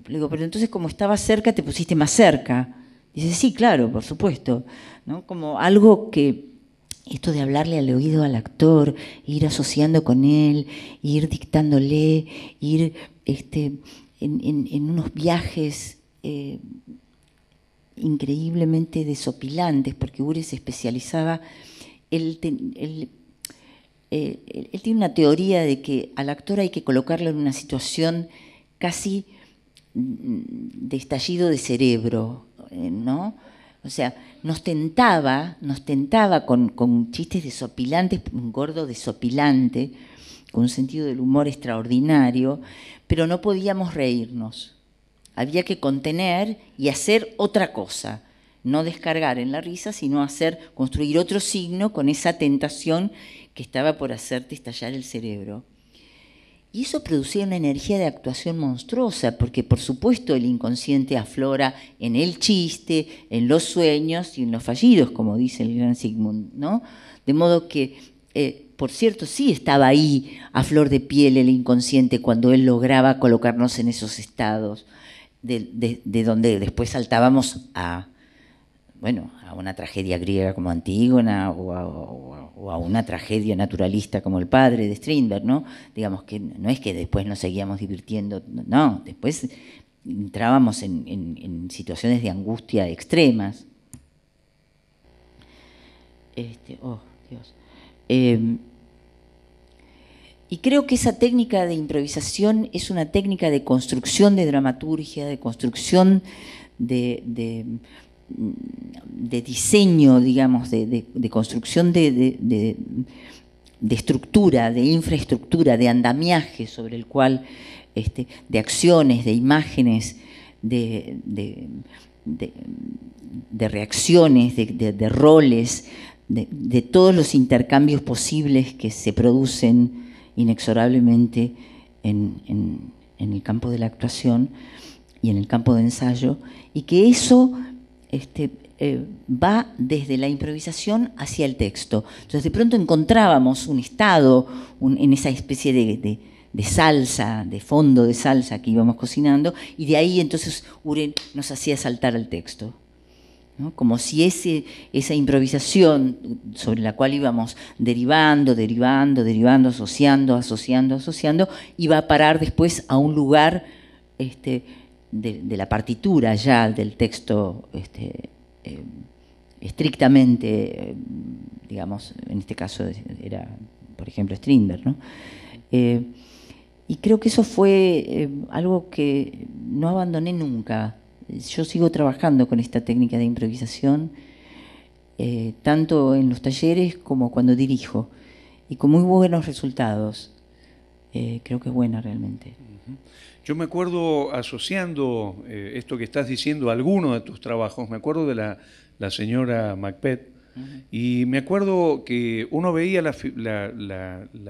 le digo, pero entonces como estaba cerca, te pusiste más cerca. Dice, sí, claro, por supuesto. ¿No? Como algo que esto de hablarle al oído al actor, ir asociando con él, ir dictándole, ir este, en, unos viajes eh, increíblemente desopilantes, porque Ure se especializaba, el eh, él, tiene una teoría de que al actor hay que colocarlo en una situación casi mm, de estallido de cerebro, eh, ¿no? O sea, nos tentaba, nos tentaba con, con chistes desopilantes, un gordo desopilante, con un sentido del humor extraordinario, pero no podíamos reírnos. Había que contener y hacer otra cosa no descargar en la risa, sino hacer, construir otro signo con esa tentación que estaba por hacerte estallar el cerebro. Y eso producía una energía de actuación monstruosa, porque por supuesto el inconsciente aflora en el chiste, en los sueños y en los fallidos, como dice el gran Sigmund, ¿no? De modo que, eh, por cierto, sí estaba ahí a flor de piel el inconsciente cuando él lograba colocarnos en esos estados, de donde después saltábamos a, bueno, a una tragedia griega como Antígona o a, una tragedia naturalista como El Padre de Strindberg, ¿no? Digamos que no es que después nos seguíamos divirtiendo, no, después entrábamos en, situaciones de angustia extremas. Este, oh, Dios. Em, y creo que esa técnica de improvisación es una técnica de construcción de dramaturgia, de construcción de de diseño, digamos, de, construcción de, estructura, de infraestructura, de andamiaje sobre el cual, este, de acciones, de imágenes, de, reacciones, de, roles, de, todos los intercambios posibles que se producen inexorablemente en, en el campo de la actuación y en el campo de ensayo, y que eso este, eh, va desde la improvisación hacia el texto. Entonces de pronto encontrábamos un estado en esa especie de, salsa, de fondo de salsa que íbamos cocinando, y de ahí entonces Uren nos hacía saltar al texto. Como si ese, esa improvisación sobre la cual íbamos derivando, derivando, derivando, asociando, asociando, asociando, iba a parar después a un lugar... Este, de, la partitura ya del texto este, eh, estrictamente, eh, digamos, en este caso era, por ejemplo, Strindberg, ¿no? Eh, y creo que eso fue algo que no abandoné nunca. Yo sigo trabajando con esta técnica de improvisación, tanto en los talleres como cuando dirijo, y con muy buenos resultados. creo que es buena realmente. Yo me acuerdo asociando eh, esto que estás diciendo a alguno de tus trabajos, me acuerdo de la, señora Macbeth, y me acuerdo que uno veía la,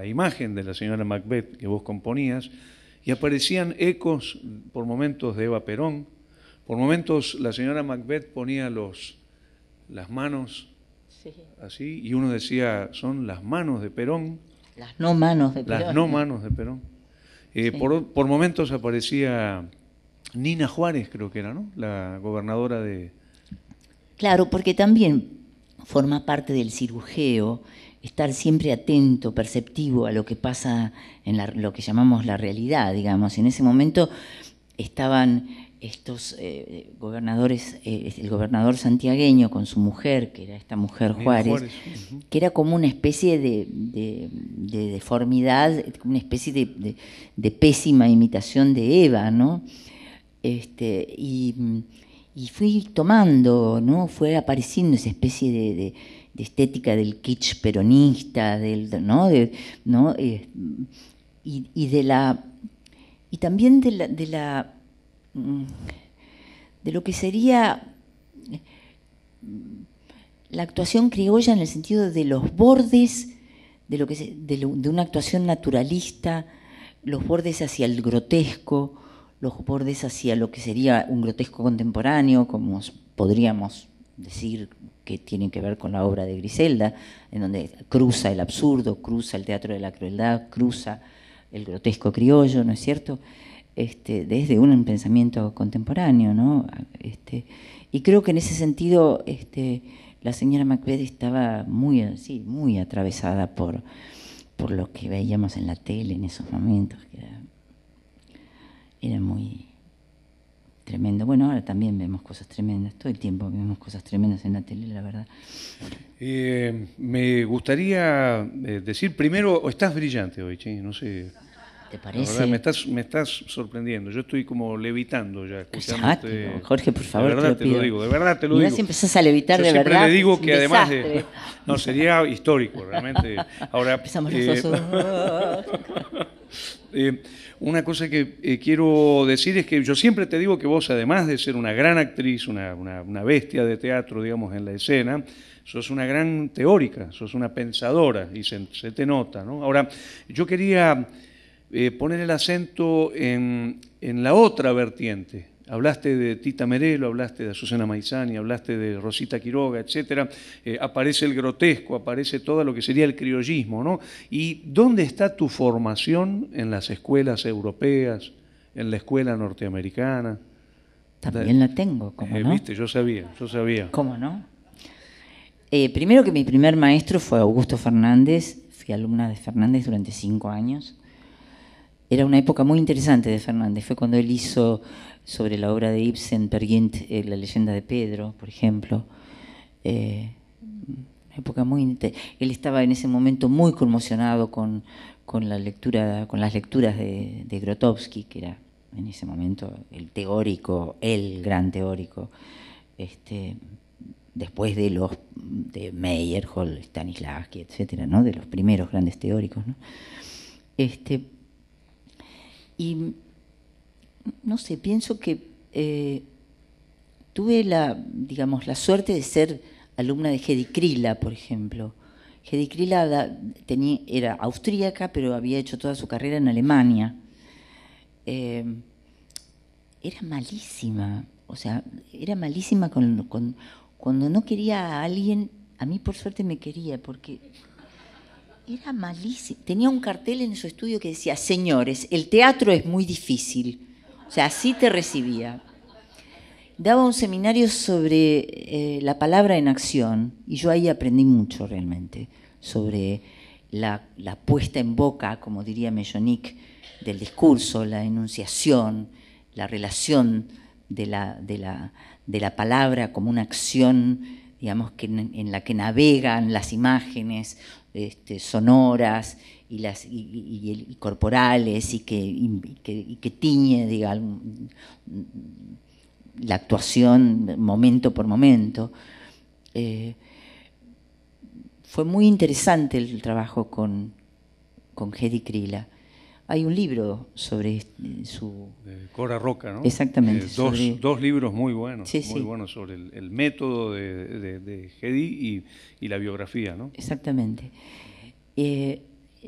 imagen de la señora Macbeth que vos componías y aparecían ecos por momentos de Eva Perón, por momentos la señora Macbeth ponía los, las manos así y uno decía, son las manos de Perón. Las no manos de Perón. Las no manos de Perón. Eh, por, momentos aparecía Nina Juárez, creo que era, ¿no? La gobernadora de... Claro, porque también forma parte del cirujeo estar siempre atento, perceptivo a lo que pasa en lo que llamamos la realidad, digamos. En ese momento estaban estos eh, gobernadores, eh, el gobernador santiagueño con su mujer, que era esta mujer Juárez, que era como una especie de, deformidad, una especie de, pésima imitación de Eva, ¿no? Este, y, fui tomando, ¿no? Fue apareciendo esa especie de, estética del kitsch peronista, del, ¿no? ¿no? Eh, y, de la. Y también de la, de la Mm. de lo que sería mm, la actuación criolla en el sentido de los bordes, de, lo que de, de, una actuación naturalista, los bordes hacia el grotesco, los bordes hacia lo que sería un grotesco contemporáneo, como podríamos decir que tiene que ver con la obra de Griselda, en donde cruza el absurdo, cruza el teatro de la crueldad, cruza el grotesco criollo, ¿no es cierto?, este, desde un pensamiento contemporáneo, ¿no? Este, y creo que en ese sentido este, la señora Macbeth estaba muy, muy atravesada por, por lo que veíamos en la tele en esos momentos, que era, muy tremendo. Bueno, ahora también vemos cosas tremendas, todo el tiempo vemos cosas tremendas en la tele, la verdad. Eh, me gustaría eh, decir primero, estás brillante hoy, che, no sé. ¿Te parece? me, estás, me estás sorprendiendo. Yo estoy como levitando ya. Exacto. Jorge, por favor. De verdad te lo, digo, de verdad te lo digo digo. si empezás a levitar Yo de siempre verdad. le digo que además. De, no, sería histórico, realmente. Ahora. Empezamos los eh, oh, eh una cosa que eh, quiero decir es que yo siempre te digo que vos, además de ser una gran actriz, una, una, bestia de teatro, digamos, en la escena, sos una gran teórica, sos una pensadora y se, se te nota, ¿no? Ahora, yo quería eh, poner el acento en, la otra vertiente. Hablaste de Tita Merelo, hablaste de Azucena Maizani, hablaste de Rosita Quiroga, etc. Eh, aparece el grotesco, aparece todo lo que sería el criollismo, ¿no? ¿Y dónde está tu formación en las escuelas europeas, en la escuela norteamericana? También la tengo, ¿cómo eh, no? Viste, yo sabía, yo sabía. ¿Cómo no? primero que mi primer maestro fue Augusto Fernández, fui alumna de Fernández durante cinco años era una época muy interesante de Fernández. Fue cuando él hizo sobre la obra de Ibsen, Perguint eh, La leyenda de Pedro, por ejemplo. Eh, época muy él estaba en ese momento muy conmocionado con, con la lectura, con las lecturas de, de, Grotowski, que era en ese momento el teórico, el gran teórico. Este, después de los de Meyerhold, Stanislavski, etcétera, ¿no? de los primeros grandes teóricos. ¿no? Este, y no sé, pienso que eh, tuve la, digamos, la suerte de ser alumna de Hedi Krila, por ejemplo. Hedikrila Krila tenía, era austríaca, pero había hecho toda su carrera en Alemania. Eh, era malísima, o sea, era malísima con, cuando no quería a alguien, a mí por suerte me quería, porque era malísimo. Tenía un cartel en su estudio que decía, señores, el teatro es muy difícil. O sea, así te recibía. Daba un seminario sobre eh, la palabra en acción y yo ahí aprendí mucho realmente sobre la, puesta en boca, como diría Mellonic, del discurso, la enunciación, la relación de la, la, de la palabra como una acción digamos, que en, la que navegan las imágenes, este, sonoras y, las, corporales y que, que, tiñe la actuación momento por momento. Eh, fue muy interesante el trabajo con, con Krila. Hay un libro sobre eh, su... Cora Roca, ¿no? Exactamente. Eh, dos, libros muy buenos, muy buenos sobre el, método de, de, y, la biografía, ¿no? Exactamente. Eh,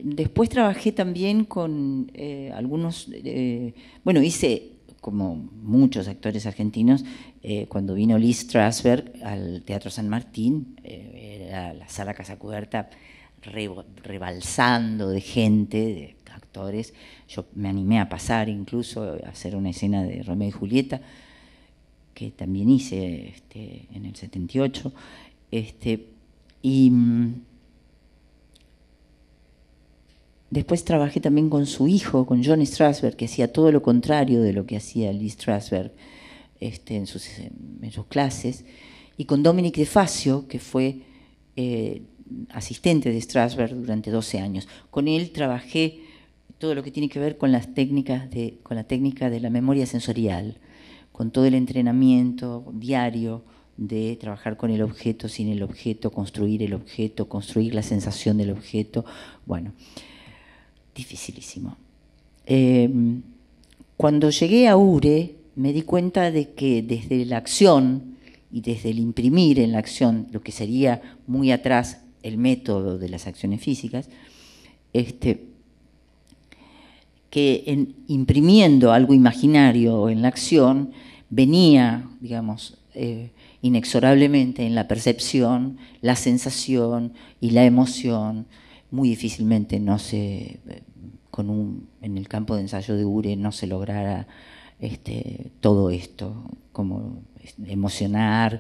después trabajé también con algunos, bueno, hice como muchos actores argentinos, cuando vino Liz Strasberg al Teatro San Martín, la sala Casa Cubierta rebalsando de gente, actores. Yo me animé a pasar incluso a hacer una escena de Romeo y Julieta, que también hice este, en el 78. Este, y mm, después trabajé también con su hijo, con John Strasberg, que hacía todo lo contrario de lo que hacía Lee Strasberg este, en, sus, clases. Y con Dominic De Facio, que fue eh, asistente de Strasberg durante 12 años. Con él trabajé todo lo que tiene que ver con las técnicas de, con la técnica de la memoria sensorial, con todo el entrenamiento diario de trabajar con el objeto, sin el objeto, construir el objeto, construir la sensación del objeto. Bueno, dificilísimo. Em, cuando llegué a URE me di cuenta de que desde la acción y desde el imprimir en la acción, lo que sería muy atrás el método de las acciones físicas, este, que imprimiendo algo imaginario en la acción, venía, digamos, eh, inexorablemente en la percepción, la sensación y la emoción, muy difícilmente no se, eh, en el campo de ensayo de Ure no se lograra este, todo esto, como emocionar,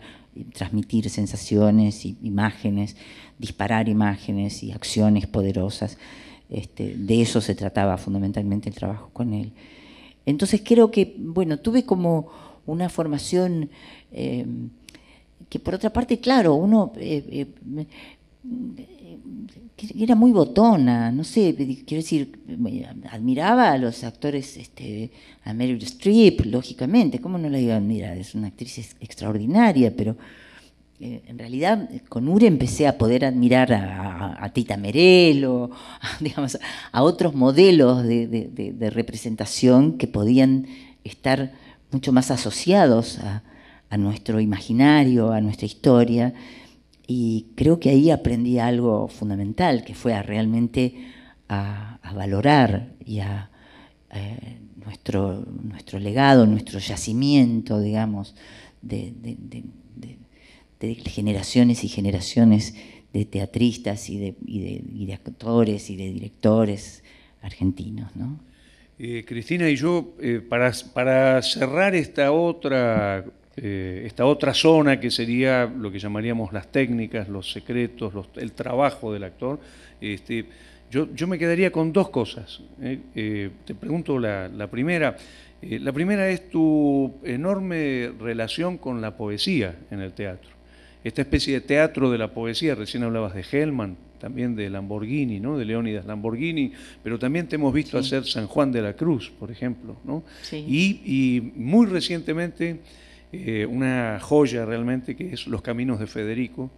transmitir sensaciones, imágenes, disparar imágenes y acciones poderosas. Este, de eso se trataba fundamentalmente el trabajo con él. Entonces creo que, bueno, tuve como una formación eh, que por otra parte, claro, uno eh, eh, era muy botona, no sé, quiero decir, admiraba a los actores, este, a Meryl Streep, lógicamente, ¿cómo no la iba a admirar? Es una actriz extraordinaria, pero eh, en realidad eh, con Ure empecé a poder admirar a, Tita Merelo, a, digamos, a otros modelos de, representación que podían estar mucho más asociados a, nuestro imaginario, a nuestra historia. Y creo que ahí aprendí algo fundamental, que fue a realmente a, valorar y a eh, nuestro, nuestro legado, nuestro yacimiento, digamos, de, de generaciones y generaciones de teatristas y de, y de, actores y de directores argentinos. Eh, Cristina y yo, eh, para, para, cerrar esta otra, eh, esta otra zona que sería lo que llamaríamos las técnicas, los secretos, el trabajo del actor, este, yo, yo, me quedaría con dos cosas. te pregunto la primera. la primera es tu enorme relación con la poesía en el teatro esta especie de teatro de la poesía, recién hablabas de Hellman, también de Lamborghini, ¿no? de Leónidas Lamborghini, pero también te hemos visto hacer San Juan de la Cruz, por ejemplo. Y, muy recientemente, eh, una joya realmente que es Los Caminos de Federico,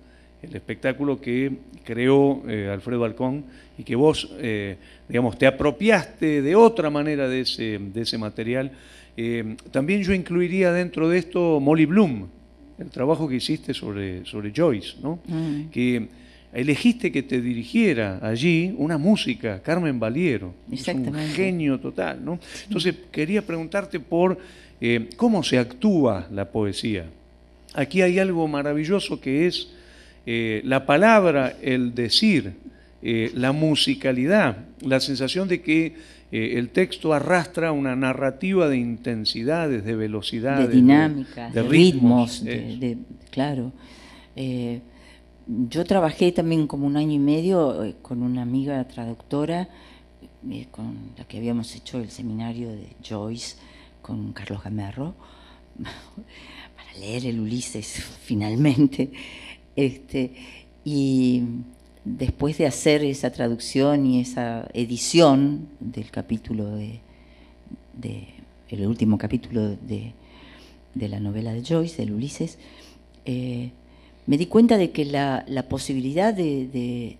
el espectáculo que creó eh, Alfredo Alcón y que vos, eh, digamos, te apropiaste de otra manera de ese, de ese material. también yo incluiría dentro de esto Molly Bloom, el trabajo que hiciste sobre, sobre Joyce, ¿no? Que elegiste que te dirigiera allí una música, Carmen Valiero. un genio total, ¿no? Entonces quería preguntarte por eh, cómo se actúa la poesía. Aquí hay algo maravilloso que es eh, la palabra, el decir, eh, la musicalidad, la sensación de que eh, el texto arrastra una narrativa de intensidades, de velocidades, de dinámicas, de, ritmos, claro. Eh, yo trabajé también como un año y medio eh, con una amiga traductora con la que habíamos hecho el seminario de Joyce con Carlos Gamerro para leer el Ulises finalmente. Este, y después de hacer esa traducción y esa edición del capítulo de, el último capítulo de, la novela de Joyce, del Ulises, eh, me di cuenta de que la, posibilidad de,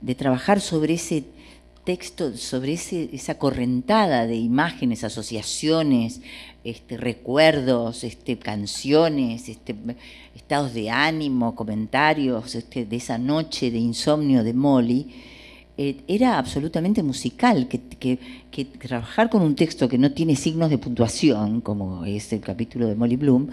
de, trabajar sobre ese texto, sobre esa correntada de imágenes, asociaciones, este, recuerdos, este, canciones, este, estados de ánimo, comentarios de esa noche de insomnio de Molly, eh, era absolutamente musical, que, trabajar con un texto que no tiene signos de puntuación, como es el capítulo de Molly Bloom,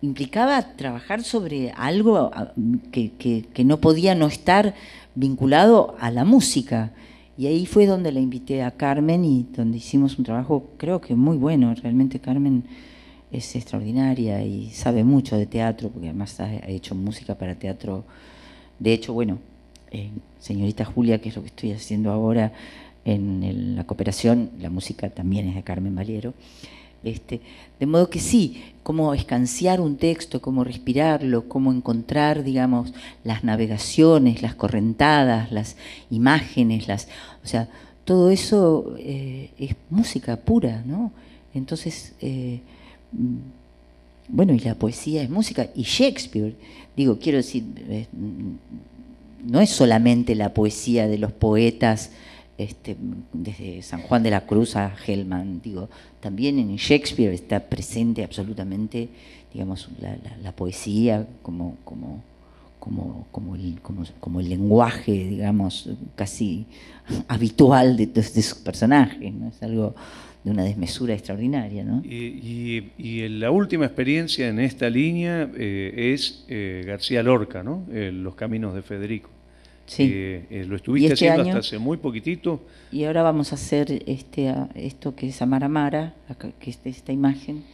implicaba trabajar sobre algo ah, que, no podía no estar vinculado a la música. Y ahí fue donde la invité a Carmen y donde hicimos un trabajo creo que muy bueno. Realmente Carmen es extraordinaria y sabe mucho de teatro, porque además ha hecho música para teatro. De hecho, bueno, eh, señorita Julia, que es lo que estoy haciendo ahora en, la cooperación, la música también es de Carmen Valiero. Este, de modo que sí, cómo escanciar un texto, cómo respirarlo, cómo encontrar, digamos, las navegaciones, las correntadas, las imágenes, las, o sea, todo eso eh, es música pura, ¿no? Entonces, eh, bueno, y la poesía es música, y Shakespeare, digo, quiero decir, eh, no es solamente la poesía de los poetas, este, desde San Juan de la Cruz a Hellman, digo, también en Shakespeare está presente absolutamente, digamos, la, poesía como, como, como, el, lenguaje, digamos, casi habitual de, de, sus personajes, Es algo de una desmesura extraordinaria, Y, la última experiencia en esta línea eh, es eh, García Lorca, ¿no? Eh, los caminos de Federico. Sí. Eh, eh, lo estuviste este haciendo hasta hace muy poquitito. Y ahora vamos a hacer este, esto que es Amara Amara que es esta imagen,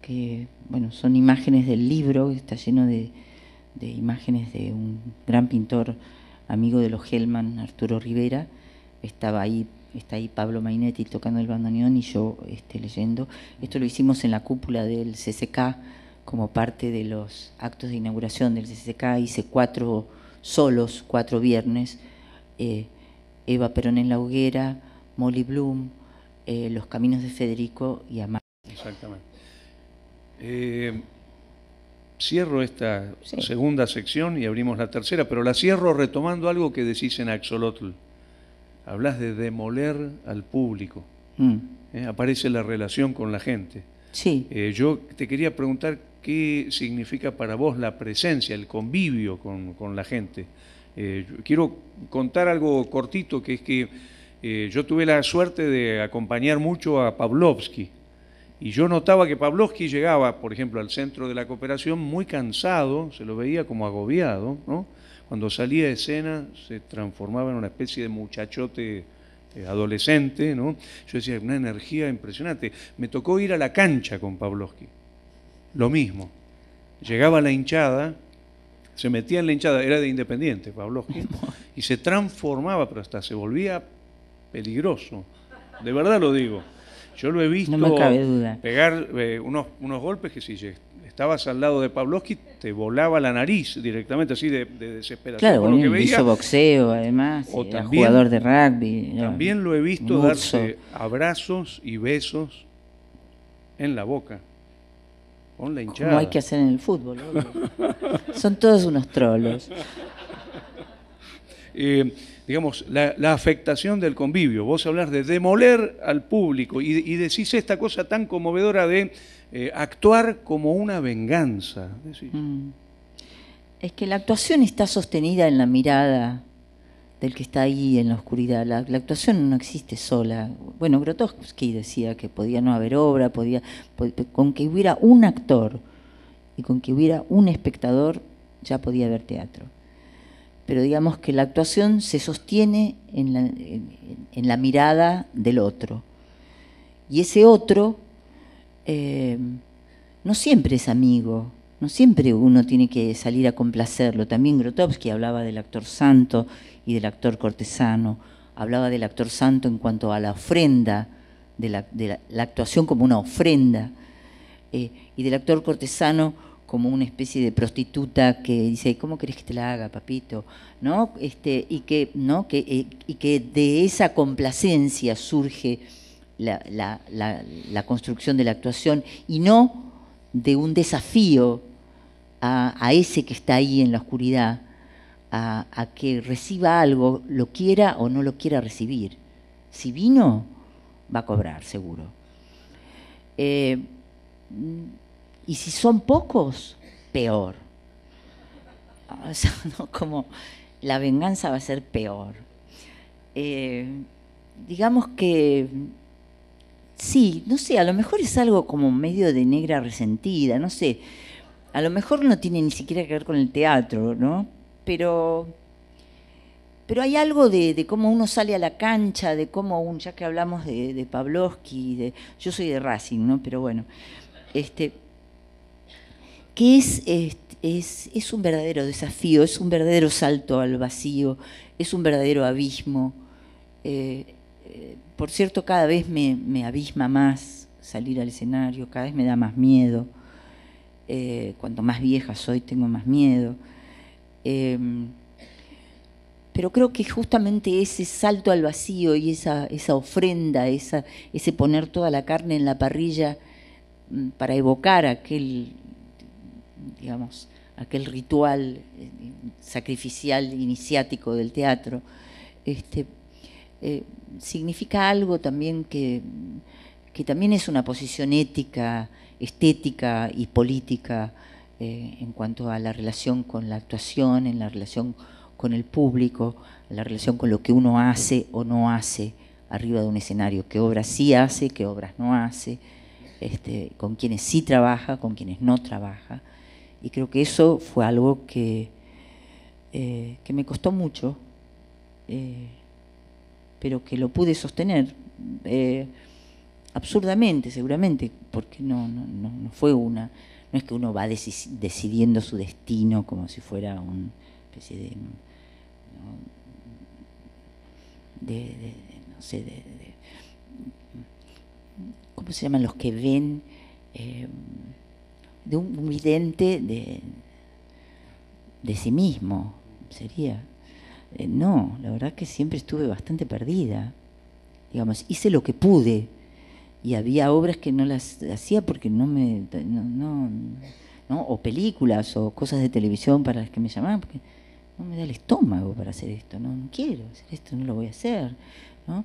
que bueno, son imágenes del libro, está lleno de, de imágenes de un gran pintor amigo de los Hellman, Arturo Rivera. Estaba ahí, está ahí Pablo Mainetti tocando el bandoneón y yo este, leyendo. Esto lo hicimos en la cúpula del CCK como parte de los actos de inauguración del CCK. Hice cuatro solos cuatro viernes, eh, Eva Perón en la hoguera, Molly Bloom, eh, Los Caminos de Federico y Amar. Exactamente. Eh, cierro esta segunda sección y abrimos la tercera, pero la cierro retomando algo que decís en Axolotl. Hablas de demoler al público. Mm. aparece la relación con la gente. Sí. yo te quería preguntar qué significa para vos la presencia, el convivio con, con la gente. Eh, quiero contar algo cortito, que es que eh, yo tuve la suerte de acompañar mucho a Pavlovsky. Y yo notaba que Pavlovsky llegaba, por ejemplo, al centro de la cooperación muy cansado, se lo veía como agobiado, ¿no? Cuando salía de escena se transformaba en una especie de muchachote eh, adolescente, ¿no? Yo decía, una energía impresionante. Me tocó ir a la cancha con Pavlovsky lo mismo. Llegaba la hinchada, se metía en la hinchada, era de independiente, Pablo, y se transformaba, pero hasta se volvía peligroso. De verdad lo digo. Yo lo he visto pegar eh, unos, unos golpes que si estabas al lado de Pavlovsky te volaba la nariz directamente, así de, desesperación. Claro, hizo boxeo además, era jugador de rugby. También lo he visto darse abrazos y besos en la boca no hay que hacer en el fútbol. Son todos unos trolos. Eh, digamos, la, afectación del convivio. Vos hablas de demoler al público y, decís esta cosa tan conmovedora de eh, actuar como una venganza. Mm. Es que la actuación está sostenida en la mirada del que está ahí en la oscuridad. La, actuación no existe sola. Bueno, Grotowski decía que podía no haber obra, podía, con que hubiera un actor y con que hubiera un espectador ya podía haber teatro. Pero digamos que la actuación se sostiene en la, mirada del otro. Y ese otro eh, no siempre es amigo, siempre uno tiene que salir a complacerlo. También Grotowski hablaba del actor santo y del actor cortesano. Hablaba del actor santo en cuanto a la ofrenda, de la, de la, actuación como una ofrenda, eh, y del actor cortesano como una especie de prostituta que dice, ¿cómo querés que te la haga, papito? ¿No? Este, y, que, ¿no? Que, eh, que de esa complacencia surge la, construcción de la actuación y no de un desafío a, ese que está ahí en la oscuridad, a, que reciba algo, lo quiera o no lo quiera recibir. Si vino, va a cobrar, seguro. Eh, y si son pocos, peor. O sea, ¿no? Como la venganza va a ser peor. Eh, digamos que sí, no sé, a lo mejor es algo como medio de negra resentida, no sé, a lo mejor no tiene ni siquiera que ver con el teatro, ¿no? Pero, pero hay algo de, cómo uno sale a la cancha, de cómo un, ya que hablamos de, de Pavlovsky, de, yo soy de Racing, ¿no? Pero bueno, este, que es, es, es, un verdadero desafío, es un verdadero salto al vacío, es un verdadero abismo. Eh, eh, por cierto, cada vez me, me abisma más salir al escenario, cada vez me da más miedo eh, cuanto más vieja soy tengo más miedo. Eh, pero creo que justamente ese salto al vacío y esa, ofrenda, ese poner toda la carne en la parrilla mm, para evocar aquel, aquel ritual eh, sacrificial iniciático del teatro, este, eh, significa algo también que, también es una posición ética estética y política eh, en cuanto a la relación con la actuación, en la relación con el público, la relación con lo que uno hace o no hace arriba de un escenario, qué obras sí hace, qué obras no hace, este, con quienes sí trabaja, con quienes no trabaja. Y creo que eso fue algo que, eh, que me costó mucho, eh, pero que lo pude sostener absurdamente, seguramente, porque no, no, no, fue una, no es que uno va decidiendo su destino como si fuera un, especie de, de, de, no sé, de, ¿cómo se llaman los que ven? Em, de un vidente de, de sí mismo, sería. Eh, no, la verdad que siempre estuve bastante perdida. Digamos, hice lo que pude y había obras que no las hacía porque no me... o películas o cosas de televisión para las que me llamaban, porque no me da el estómago para hacer esto, no, quiero hacer esto, no lo voy a hacer. ¿no?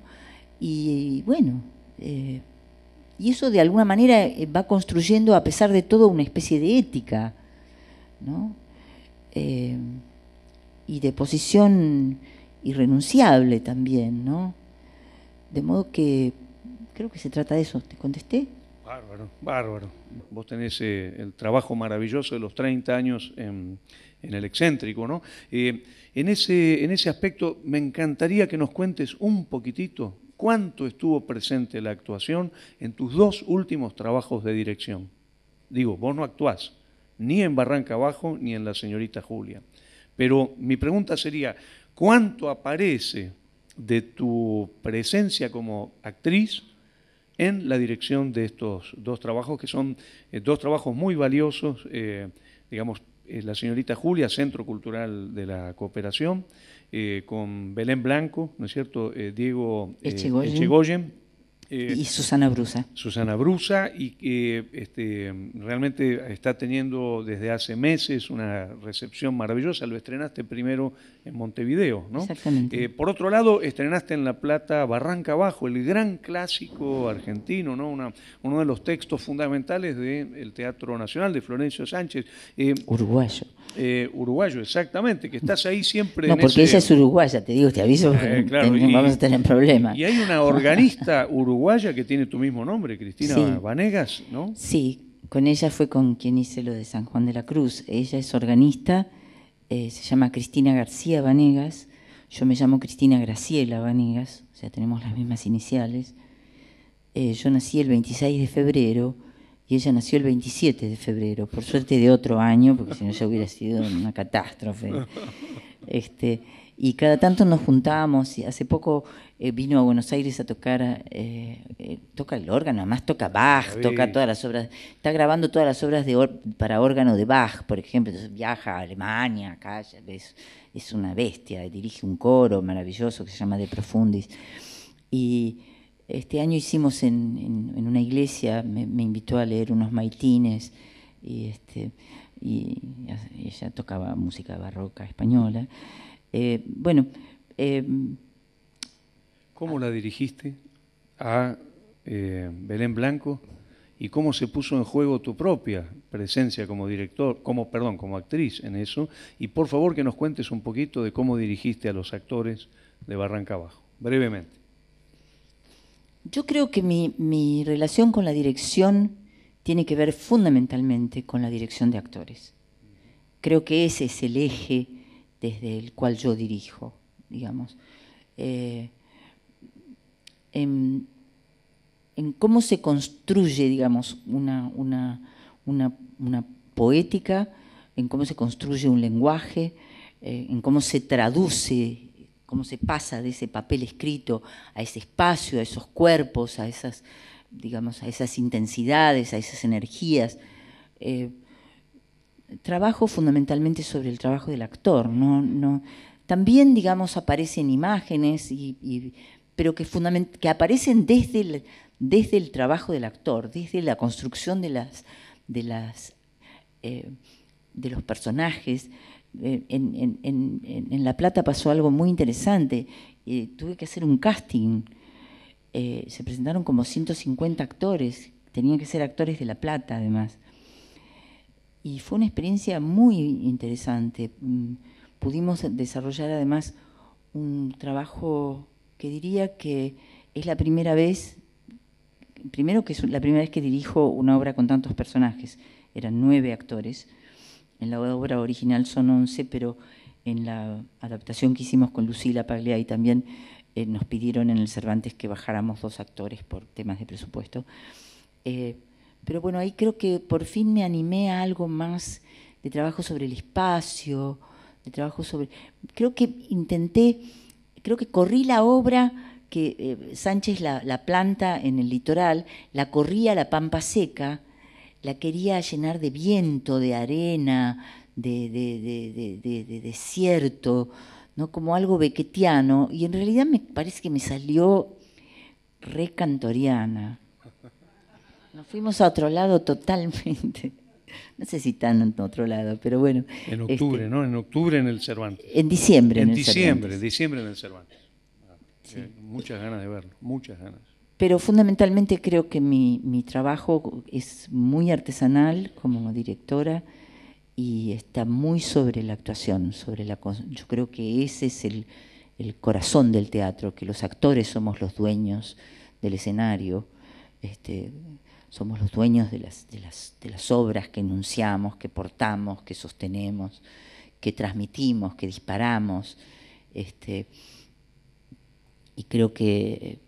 Y, bueno, eh, y eso de alguna manera eh, va construyendo, a pesar de todo, una especie de ética, ¿no? Eh, y de posición irrenunciable también, ¿no? De modo que Creo que se trata de eso. ¿Te contesté? Bárbaro, bárbaro. Vos tenés eh, el trabajo maravilloso de los 30 años en, el excéntrico, ¿no? Eh, en, ese, en ese aspecto, me encantaría que nos cuentes un poquitito cuánto estuvo presente la actuación en tus dos últimos trabajos de dirección. Digo, vos no actuás, ni en Barranca Abajo ni en La Señorita Julia. Pero mi pregunta sería, ¿cuánto aparece de tu presencia como actriz en la dirección de estos dos trabajos, que son eh, dos trabajos muy valiosos, eh, digamos, eh, la señorita Julia, Centro Cultural de la Cooperación, con Belén Blanco, ¿no es cierto?, Diego Echegoyen, y Susana Brusa. Susana Brusa, y que este, realmente está teniendo desde hace meses una recepción maravillosa. Lo estrenaste primero en Montevideo. ¿no? Exactamente. Eh, por otro lado, estrenaste en La Plata Barranca Abajo, el gran clásico argentino, ¿no? uno de los textos fundamentales del Teatro Nacional de Florencio Sánchez. Eh, uruguayo. Eh, uruguayo, exactamente, que estás ahí siempre. No, porque ella es uruguaya, te digo, te aviso, porque vamos a tener problemas. Y hay una organista uruguaya que tiene tu mismo nombre, Cristina Vanegas, ¿no? Sí, con ella fue con quien hice lo de San Juan de la Cruz. Ella es organista eh, se llama Cristina García Vanegas, yo me llamo Cristina Graciela Vanegas, o sea, tenemos las mismas iniciales. Eh, yo nací el 26 de febrero y ella nació el 27 de febrero, por suerte de otro año, porque si no ya hubiera sido una catástrofe. Este, y cada tanto nos juntábamos. Y hace poco eh, vino a Buenos Aires a tocar, eh, eh, toca el órgano, además toca Bach, toca todas las obras, está grabando todas las obras de para órgano de Bach, por ejemplo. viaja a Alemania, es, es una bestia, dirige un coro maravilloso que se llama De Profundis. Y este año hicimos en, una iglesia, me, invitó a leer unos maitines. Y este, y ella tocaba música barroca española. Eh, bueno. Eh, ¿Cómo la dirigiste a eh, Belén Blanco y cómo se puso en juego tu propia presencia como director, como perdón, como actriz en eso? Y por favor que nos cuentes un poquito de cómo dirigiste a los actores de Barranca Abajo, brevemente. Yo creo que mi relación con la dirección tiene que ver fundamentalmente con la dirección de actores. Creo que ese es el eje desde el cual yo dirijo, digamos. Eh, en, cómo se construye, digamos, una, poética, en cómo se construye un lenguaje, eh, en cómo se traduce cómo se pasa de ese papel escrito a ese espacio, a esos cuerpos, a esas digamos, a esas intensidades, a esas energías. Eh, trabajo fundamentalmente sobre el trabajo del actor, también, digamos, aparecen imágenes, pero que, que aparecen desde el, desde el trabajo del actor, desde la construcción de, las, de, las, eh, de los personajes. Eh, en, La Plata pasó algo muy interesante. tuve que hacer un casting eh, se presentaron como 150 actores, tenían que ser actores de La Plata además. Y fue una experiencia muy interesante. Mm, pudimos desarrollar además un trabajo que diría que es la primera vez, primero que es la primera vez que dirijo una obra con tantos personajes, eran nueve actores, en la obra original son once, pero en la adaptación que hicimos con Lucila Paglia y también eh, nos pidieron en el Cervantes que bajáramos dos actores por temas de presupuesto. Eh, pero bueno, ahí creo que por fin me animé a algo más de trabajo sobre el espacio, de trabajo sobre... Creo que intenté, creo que corrí la obra que eh, Sánchez la, planta en el litoral, la corría la pampa seca, la quería llenar de viento, de arena, de desierto, como algo bequetiano, y en realidad me parece que me salió re Nos fuimos a otro lado totalmente. No sé si tan en otro lado, pero bueno. En este, octubre, ¿no? En octubre en el Cervantes. En diciembre. En, en diciembre, en diciembre en el Cervantes. Ah, muchas ganas de verlo, muchas ganas. Pero fundamentalmente creo que mi, mi trabajo es muy artesanal como directora y está muy sobre la actuación, sobre la yo creo que ese es el, corazón del teatro, que los actores somos los dueños del escenario, este, somos los dueños de las, obras que enunciamos, que portamos, que sostenemos, que transmitimos, que disparamos. Este, y creo que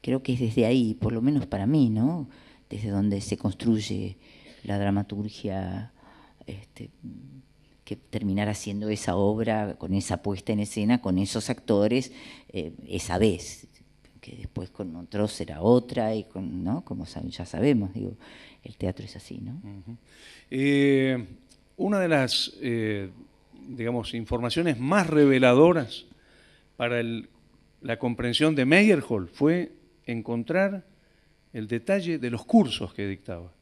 creo que es desde ahí, por lo menos para mí, ¿no? Desde donde se construye la dramaturgia este, que terminar haciendo esa obra con esa puesta en escena, con esos actores, eh, esa vez, que después con otros será otra, y con, ¿no? como ya sabemos, digo, el teatro es así. ¿no? Eh, una de las, eh, digamos, informaciones más reveladoras para la comprensión de Meyerhold fue encontrar el detalle de los cursos que dictaba.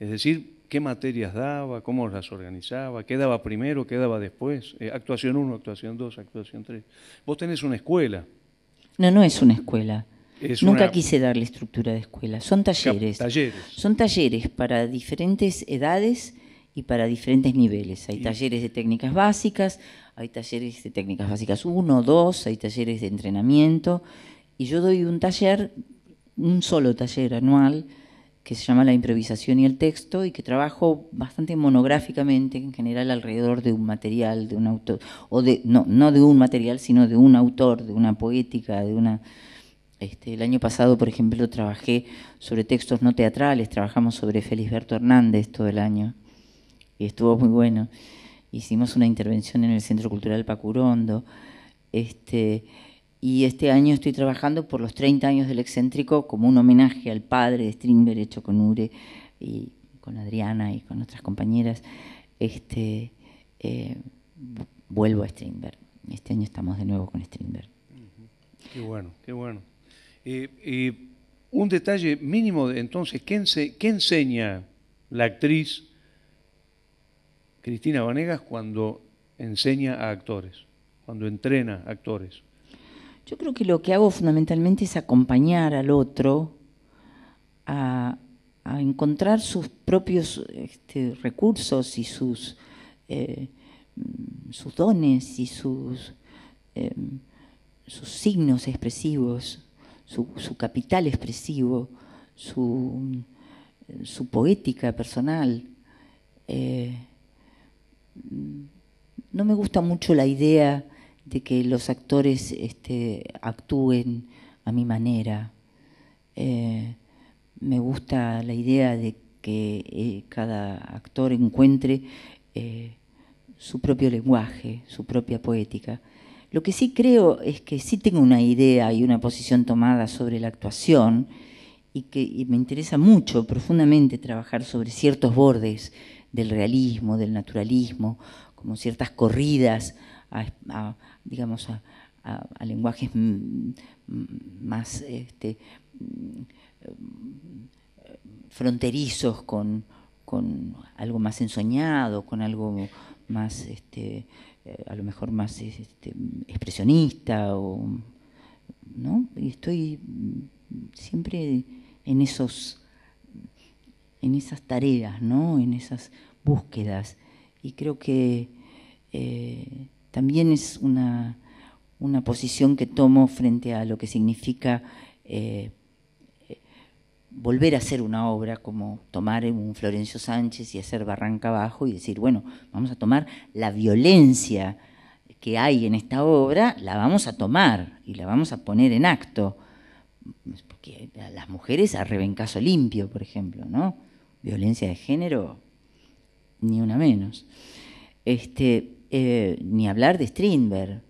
Es decir, qué materias daba, cómo las organizaba, qué daba primero, qué daba después, eh, actuación 1, actuación 2, actuación 3. Vos tenés una escuela. No, no es una escuela. Nunca quise darle estructura de escuela, son talleres. talleres. Son talleres para diferentes edades y para diferentes niveles. Hay talleres de técnicas básicas, hay talleres de técnicas básicas 1, 2, hay talleres de entrenamiento. Y yo doy un taller, un solo taller anual, que se llama La improvisación y el texto y que trabajo bastante monográficamente, en general alrededor de un material, de un autor, o de, no, no de un material, sino de un autor, de una poética, de una... Este, el año pasado, por ejemplo, trabajé sobre textos no teatrales, trabajamos sobre Berto Hernández todo el año y estuvo muy bueno. Hicimos una intervención en el Centro Cultural Pacurondo. Este, y este año estoy trabajando por los 30 años del excéntrico como un homenaje al padre de Stringer hecho con Ure y con Adriana y con otras compañeras. Este, eh, vuelvo a Stringer. Este año estamos de nuevo con stringer. Qué bueno, qué bueno. Eh, eh, un detalle mínimo, entonces, ¿qué, enseña la actriz Cristina Vanegas cuando enseña a actores, cuando entrena actores? Yo creo que lo que hago fundamentalmente es acompañar al otro a, encontrar sus propios este, recursos y sus, eh, sus dones y sus, em, sus signos expresivos, su, capital expresivo, su, poética personal. Eh, no me gusta mucho la idea que los actores este, actúen a mi manera. Eh, me gusta la idea de que eh, cada actor encuentre eh, su propio lenguaje, su propia poética. Lo que sí creo es que sí tengo una idea y una posición tomada sobre la actuación y que me interesa mucho, profundamente, trabajar sobre ciertos bordes del realismo, del naturalismo, como ciertas corridas a, digamos, a, lenguajes más este, mm, fronterizos con, algo más ensoñado, con algo más, este, eh, a lo mejor más este, expresionista, Y estoy siempre en esos en esas tareas, en esas búsquedas. Y creo que eh, también es una, posición que tomo frente a lo que significa eh, eh, volver a hacer una obra como tomar un Florencio Sánchez y hacer Barranca Abajo y decir, bueno, vamos a tomar la violencia que hay en esta obra, la vamos a tomar y la vamos a poner en acto. Porque a las mujeres a caso limpio, por ejemplo, ¿no? Violencia de género, ni una menos. Este, eh, ni hablar de Strindberg,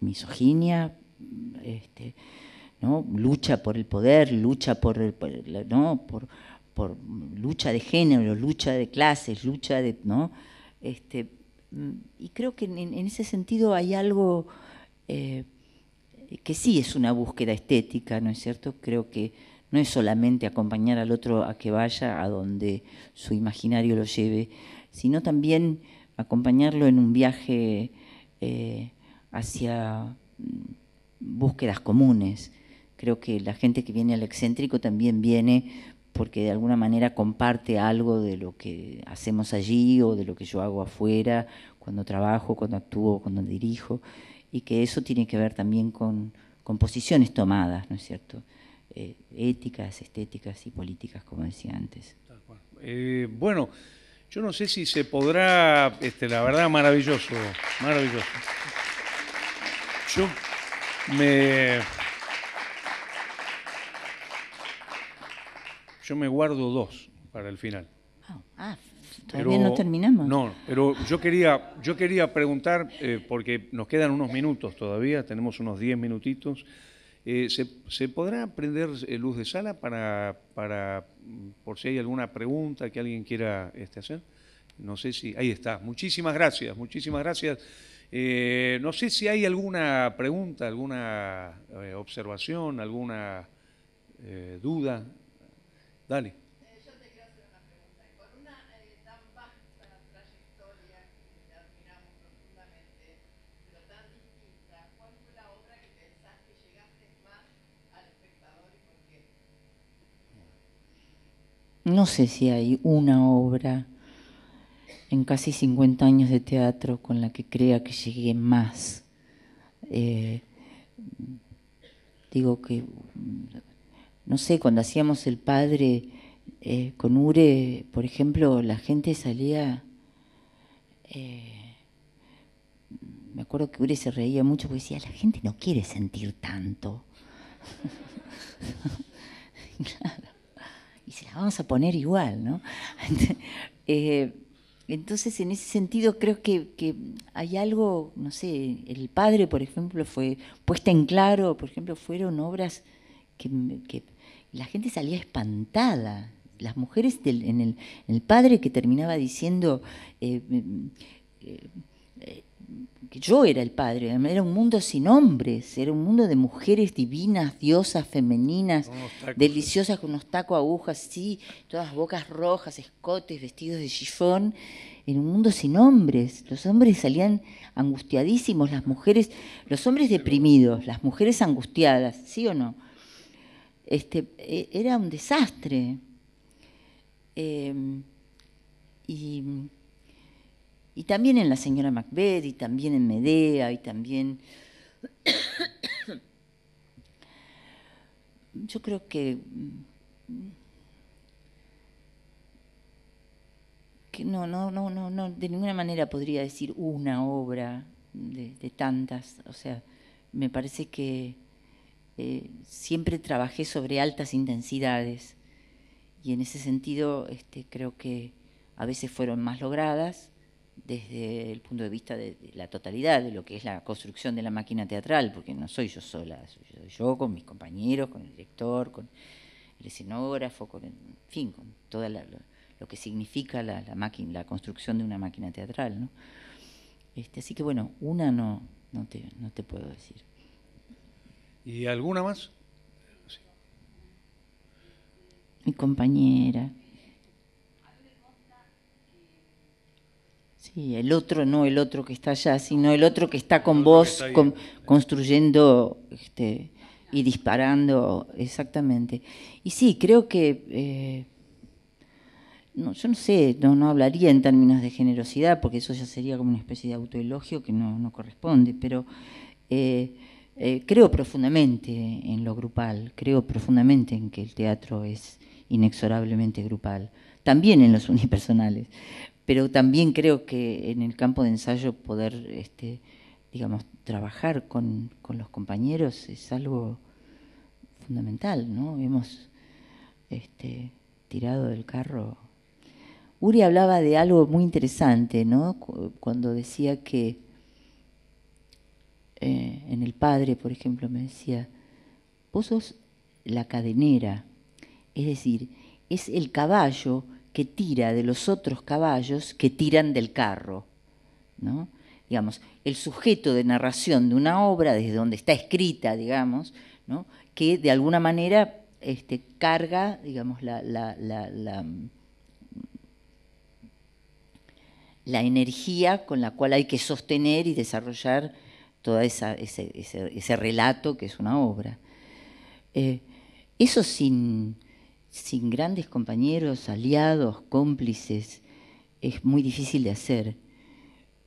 misoginia, este, ¿no? lucha por el poder, lucha por, el ¿no? Por, por, lucha de género, lucha de clases, lucha de. ¿no? Este, y creo que en, ese sentido hay algo eh, que sí es una búsqueda estética, ¿no es cierto? Creo que no es solamente acompañar al otro a que vaya a donde su imaginario lo lleve, sino también acompañarlo en un viaje eh, hacia mm, búsquedas comunes. Creo que la gente que viene al excéntrico también viene porque de alguna manera comparte algo de lo que hacemos allí o de lo que yo hago afuera, cuando trabajo, cuando actúo, cuando dirijo, y que eso tiene que ver también con, posiciones tomadas, ¿no es cierto? Eh, éticas, estéticas y políticas, como decía antes. Eh, bueno. Yo no sé si se podrá, este, la verdad, maravilloso, maravilloso. Yo me, yo me guardo dos para el final. ah, ah todavía no terminamos. No, pero yo quería, yo quería preguntar, eh, porque nos quedan unos minutos todavía, tenemos unos diez minutitos. Eh, ¿se, podrá prender eh, luz de sala para, mm, por si hay alguna pregunta que alguien quiera este, hacer? No sé si, ahí está, muchísimas gracias, muchísimas gracias. Eh, no sé si hay alguna pregunta, alguna observación, alguna duda. Dale. No sé si hay una obra en casi 50 años de teatro con la que crea que llegué más. Eh, digo que, no sé, cuando hacíamos El Padre eh, con Ure, por ejemplo, la gente salía... Eh, me acuerdo que Ure se reía mucho porque decía, la gente no quiere sentir tanto. claro y se las vamos a poner igual, ¿no? Eh, entonces, en ese sentido, creo que, hay algo, no sé, el padre, por ejemplo, fue puesta en claro, por ejemplo, fueron obras que, la gente salía espantada. Las mujeres en, el, padre que terminaba diciendo... Eh, eh, que yo era el padre, era un mundo sin hombres, era un mundo de mujeres divinas, diosas, femeninas, deliciosas con unos tacos, agujas, sí, todas bocas rojas, escotes, vestidos de chifón, en un mundo sin hombres. Los hombres salían angustiadísimos, las mujeres, los hombres deprimidos, las mujeres angustiadas, ¿sí o no? Este, e, era un desastre. Em, y y también en la señora Macbeth, y también en Medea, y también... Yo creo mm, que... no, no, no, no, no, de ninguna manera podría decir una obra de, tantas, o sea, me parece que eh, siempre trabajé sobre altas intensidades y en ese sentido este, creo que a veces fueron más logradas desde el punto de vista de, la totalidad de lo que es la construcción de la máquina teatral, porque no soy yo sola, soy yo, con mis compañeros, con el director, con el escenógrafo, con fin, con todo lo, que significa la, máquina, la construcción de una máquina teatral. ¿no? Este, así que bueno, una no, no, te, puedo decir. ¿Y alguna más? Mi compañera. Y el otro, no el otro que está allá, sino el otro que está con vos construyendo este, y disparando, exactamente. Y sí, creo que... Eh, yo no sé, no, no, hablaría en términos de generosidad, porque eso ya sería como una especie de autoelogio que no, corresponde, pero eh, eh, creo profundamente en lo grupal, creo profundamente en que el teatro es inexorablemente grupal, también en los unipersonales, pero también creo que en el campo de ensayo poder, este, digamos, trabajar con, los compañeros es algo fundamental, ¿no? Hemos este, tirado del carro. Uri hablaba de algo muy interesante, ¿no? Cuando decía que eh, en el padre, por ejemplo, me decía, vos sos la cadenera, es decir, es el caballo que tira de los otros caballos que tiran del carro. Digamos, el sujeto de narración de una obra, desde donde está escrita, digamos, que de alguna manera este, carga, digamos, la, la, energía con la cual hay que sostener y desarrollar todo ese, relato que es una obra. Eh, eso sin, sin grandes compañeros, aliados, cómplices, es muy difícil de hacer.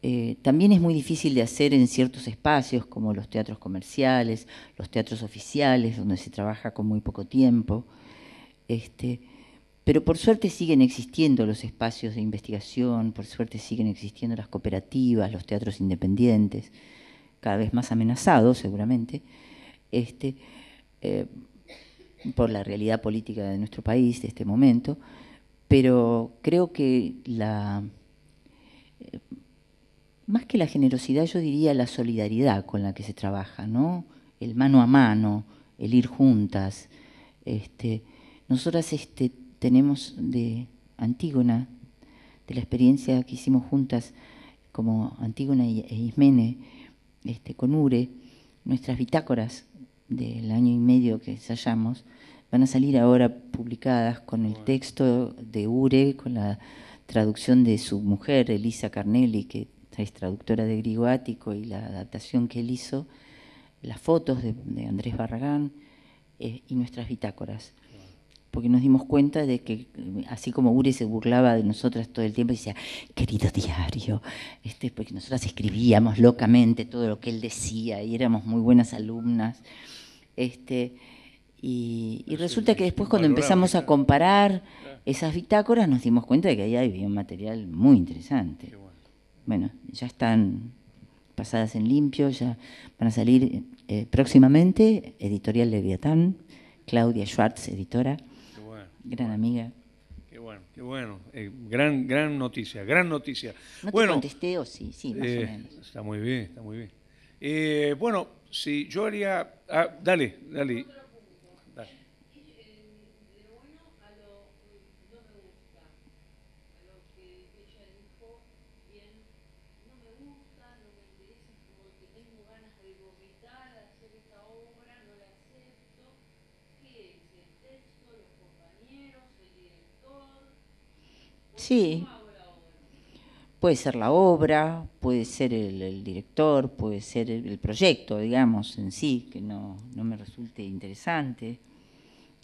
Eh, también es muy difícil de hacer en ciertos espacios como los teatros comerciales, los teatros oficiales, donde se trabaja con muy poco tiempo. Este, pero por suerte siguen existiendo los espacios de investigación, por suerte siguen existiendo las cooperativas, los teatros independientes, cada vez más amenazados seguramente. Este, eh, por la realidad política de nuestro país, de este momento, pero creo que la, eh, más que la generosidad, yo diría la solidaridad con la que se trabaja, ¿no? El mano a mano, el ir juntas. Este, nosotras este, tenemos de Antígona, de la experiencia que hicimos juntas como Antígona e Ismene, este, con Ure, nuestras bitácoras del año y medio que ensayamos, van a salir ahora publicadas con el texto de Ure, con la traducción de su mujer, Elisa Carnelli, que es traductora de griego ático, y la adaptación que él hizo, las fotos de, Andrés Barragán eh, y nuestras bitácoras. Porque nos dimos cuenta de que, eh, así como Ure se burlaba de nosotras todo el tiempo, decía, querido diario, este, porque nosotras escribíamos locamente todo lo que él decía y éramos muy buenas alumnas. Este, y, resulta que después cuando empezamos a comparar esas bitácoras nos dimos cuenta de que ahí había un material muy interesante. Bueno, ya están pasadas en limpio, ya van a salir eh, próximamente, editorial Leviatán, Claudia Schwartz, editora, gran amiga. Qué bueno, qué bueno, eh, gran, gran noticia, gran noticia. No te contesté o sí, sí, más o eh, menos. Está muy bien, está muy bien. bueno, Sí, yo haría, ah, dale, dale. De bueno, a lo no me gusta, a lo que ella dijo, bien, no me gusta, no me interesa, es como que tengo ganas de vomitar, de hacer esta obra, no la acepto. ¿Qué es? ¿El texto? ¿Los compañeros? ¿El director? Sí. Puede ser la obra, puede ser el, director, puede ser el, proyecto, digamos, en sí, que no, me resulte interesante.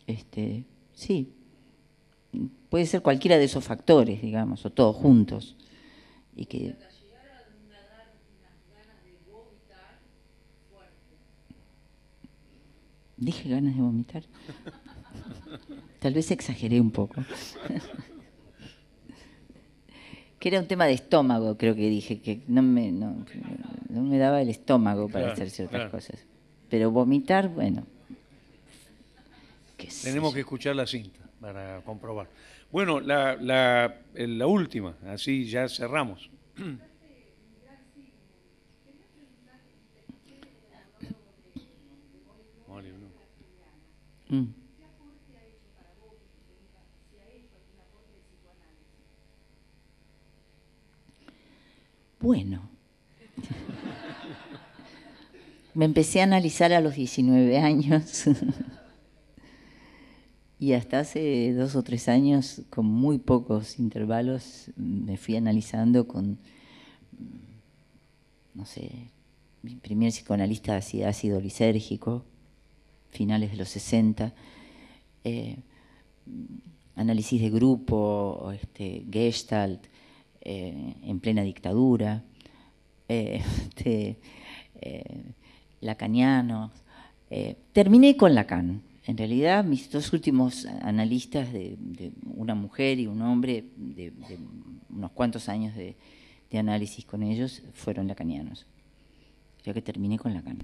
Este, sí, puede ser cualquiera de esos factores, digamos, o todos juntos. Y que, Dije ganas de vomitar. Tal vez exageré un poco. que era un tema de estómago, creo que dije, que no me, no, me daba el estómago para hacer ciertas cosas. Pero vomitar, bueno. Tenemos que escuchar la cinta para comprobar. Bueno, la, la, eh, la última, así ya cerramos. Mm. bueno. Me empecé a analizar a los 19 años y hasta hace dos o tres años, con muy pocos intervalos, me fui analizando con, no sé, mi primer psicoanalista de ácido lisérgico, finales de los 60, eh, análisis de grupo, este, gestalt, eh, en plena dictadura, eh, este, eh, lacanianos. terminé con Lacan. En realidad, mis dos últimos analistas, de, una mujer y un hombre, de, unos cuantos años de, análisis con ellos, fueron lacanianos. ya que terminé con Lacan.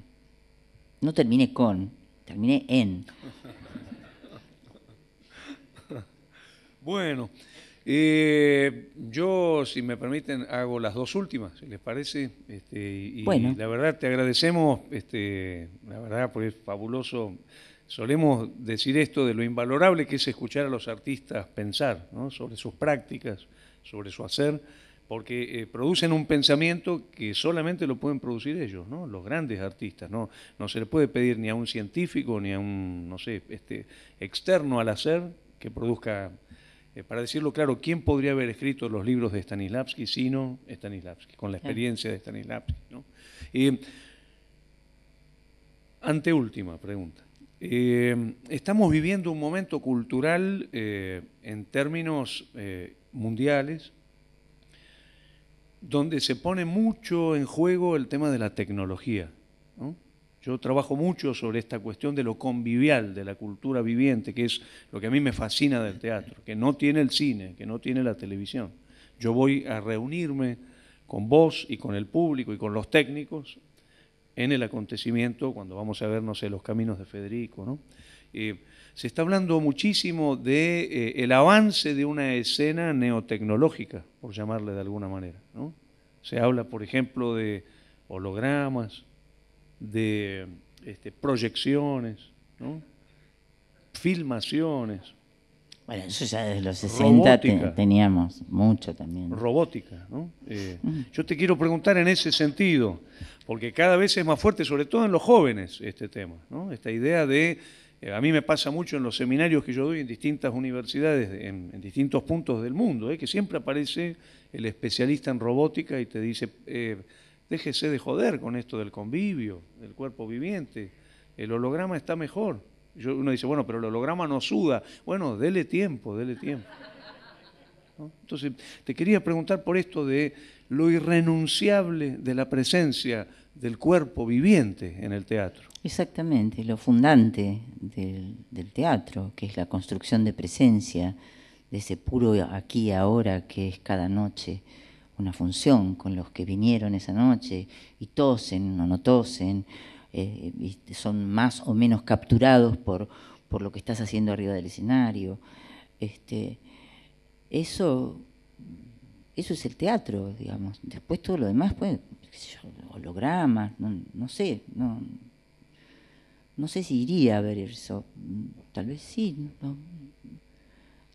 No terminé con, terminé en. Bueno, eh, yo, si me permiten, hago las dos últimas, si les parece. Este, y, bueno. la verdad, te agradecemos, este, la verdad, porque es fabuloso. Solemos decir esto de lo invalorable que es escuchar a los artistas pensar sobre sus prácticas, sobre su hacer, porque eh, producen un pensamiento que solamente lo pueden producir ellos, los grandes artistas. ¿no? no se le puede pedir ni a un científico, ni a un, no sé, este, externo al hacer que produzca eh, para decirlo claro, ¿quién podría haber escrito los libros de Stanislavski sino Stanislavski, con la experiencia de Stanislavski? ¿no? anteúltima pregunta. Eh, estamos viviendo un momento cultural eh, en términos mundiales donde se pone mucho en juego el tema de la tecnología yo trabajo mucho sobre esta cuestión de lo convivial, de la cultura viviente, que es lo que a mí me fascina del teatro, que no tiene el cine, que no tiene la televisión. Yo voy a reunirme con vos y con el público y con los técnicos en el acontecimiento, cuando vamos a vernos en los caminos de Federico, eh, se está hablando muchísimo de eh, avance de una escena neotecnológica, por llamarle de alguna manera, ¿no? Se habla, por ejemplo, de hologramas, de este, proyecciones, filmaciones. Bueno, eso ya desde los 60 teníamos mucho también. Robótica, ¿no? Eh, yo te quiero preguntar en ese sentido, porque cada vez es más fuerte, sobre todo en los jóvenes, este tema, ¿no? Esta idea de, eh, a mí me pasa mucho en los seminarios que yo doy en distintas universidades, en, distintos puntos del mundo, ¿eh? que siempre aparece el especialista en robótica y te dice déjese de joder con esto del convivio, del cuerpo viviente. El holograma está mejor. Yo, uno dice, bueno, pero el holograma no suda. Bueno, dele tiempo, dele tiempo. Entonces, te quería preguntar por esto de lo irrenunciable de la presencia del cuerpo viviente en el teatro. Exactamente, lo fundante del, del teatro, que es la construcción de presencia, de ese puro aquí y ahora que es cada noche una función con los que vinieron esa noche y tosen o no tosen, eh, son más o menos capturados por, por lo que estás haciendo arriba del escenario. Este, eso, eso es el teatro, digamos. Después todo lo demás, pues, hologramas, no, sé, no, no sé si iría a ver eso. Mm, tal vez sí, no,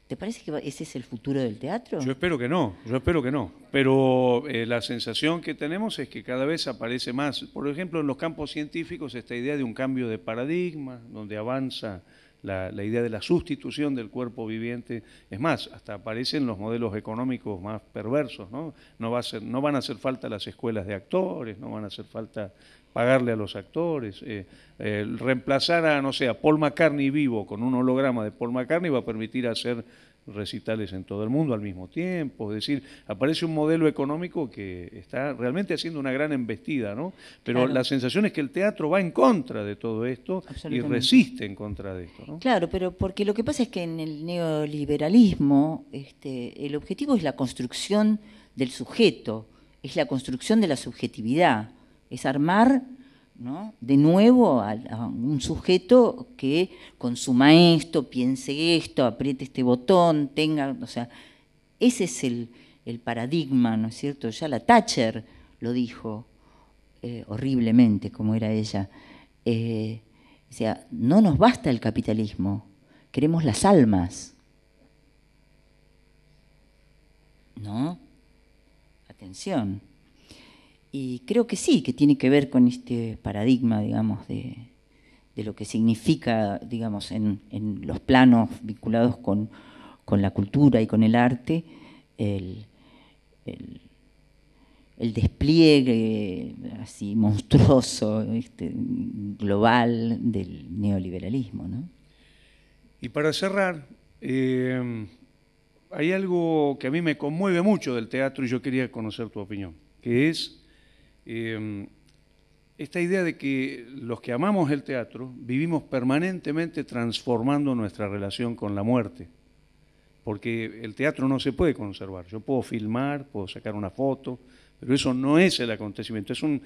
¿Te parece que ese es el futuro del teatro? Yo espero que no, yo espero que no. Pero eh, la sensación que tenemos es que cada vez aparece más. Por ejemplo, en los campos científicos esta idea de un cambio de paradigma, donde avanza la, idea de la sustitución del cuerpo viviente. Es más, hasta aparecen los modelos económicos más perversos, ¿no? no van a hacer falta las escuelas de actores, no van a hacer falta pagarle a los actores, eh, eh, reemplazar a, no sé, a Paul McCartney vivo con un holograma de Paul McCartney va a permitir hacer recitales en todo el mundo al mismo tiempo, es decir, aparece un modelo económico que está realmente haciendo una gran embestida, ¿no? Pero la sensación es que el teatro va en contra de todo esto y resiste en contra de esto, Claro, pero porque lo que pasa es que en el neoliberalismo este, el objetivo es la construcción del sujeto, es la construcción de la subjetividad es armar de nuevo a, un sujeto que consuma esto, piense esto, apriete este botón, tenga, o sea, ese es el, paradigma, ¿no es cierto? Ya la Thatcher lo dijo eh, horriblemente, como era ella. Eh, o sea, no nos basta el capitalismo, queremos las almas. ¿No? Atención. Y creo que sí, que tiene que ver con este paradigma, digamos, de, lo que significa, digamos, en, los planos vinculados con, la cultura y con el arte, el, despliegue eh, así monstruoso, este, global del neoliberalismo. Y para cerrar, em, hay algo que a mí me conmueve mucho del teatro y yo quería conocer tu opinión, que es Em, esta idea de que los que amamos el teatro vivimos permanentemente transformando nuestra relación con la muerte, porque el teatro no se puede conservar. Yo puedo filmar, puedo sacar una foto, pero eso no es el acontecimiento, es, un,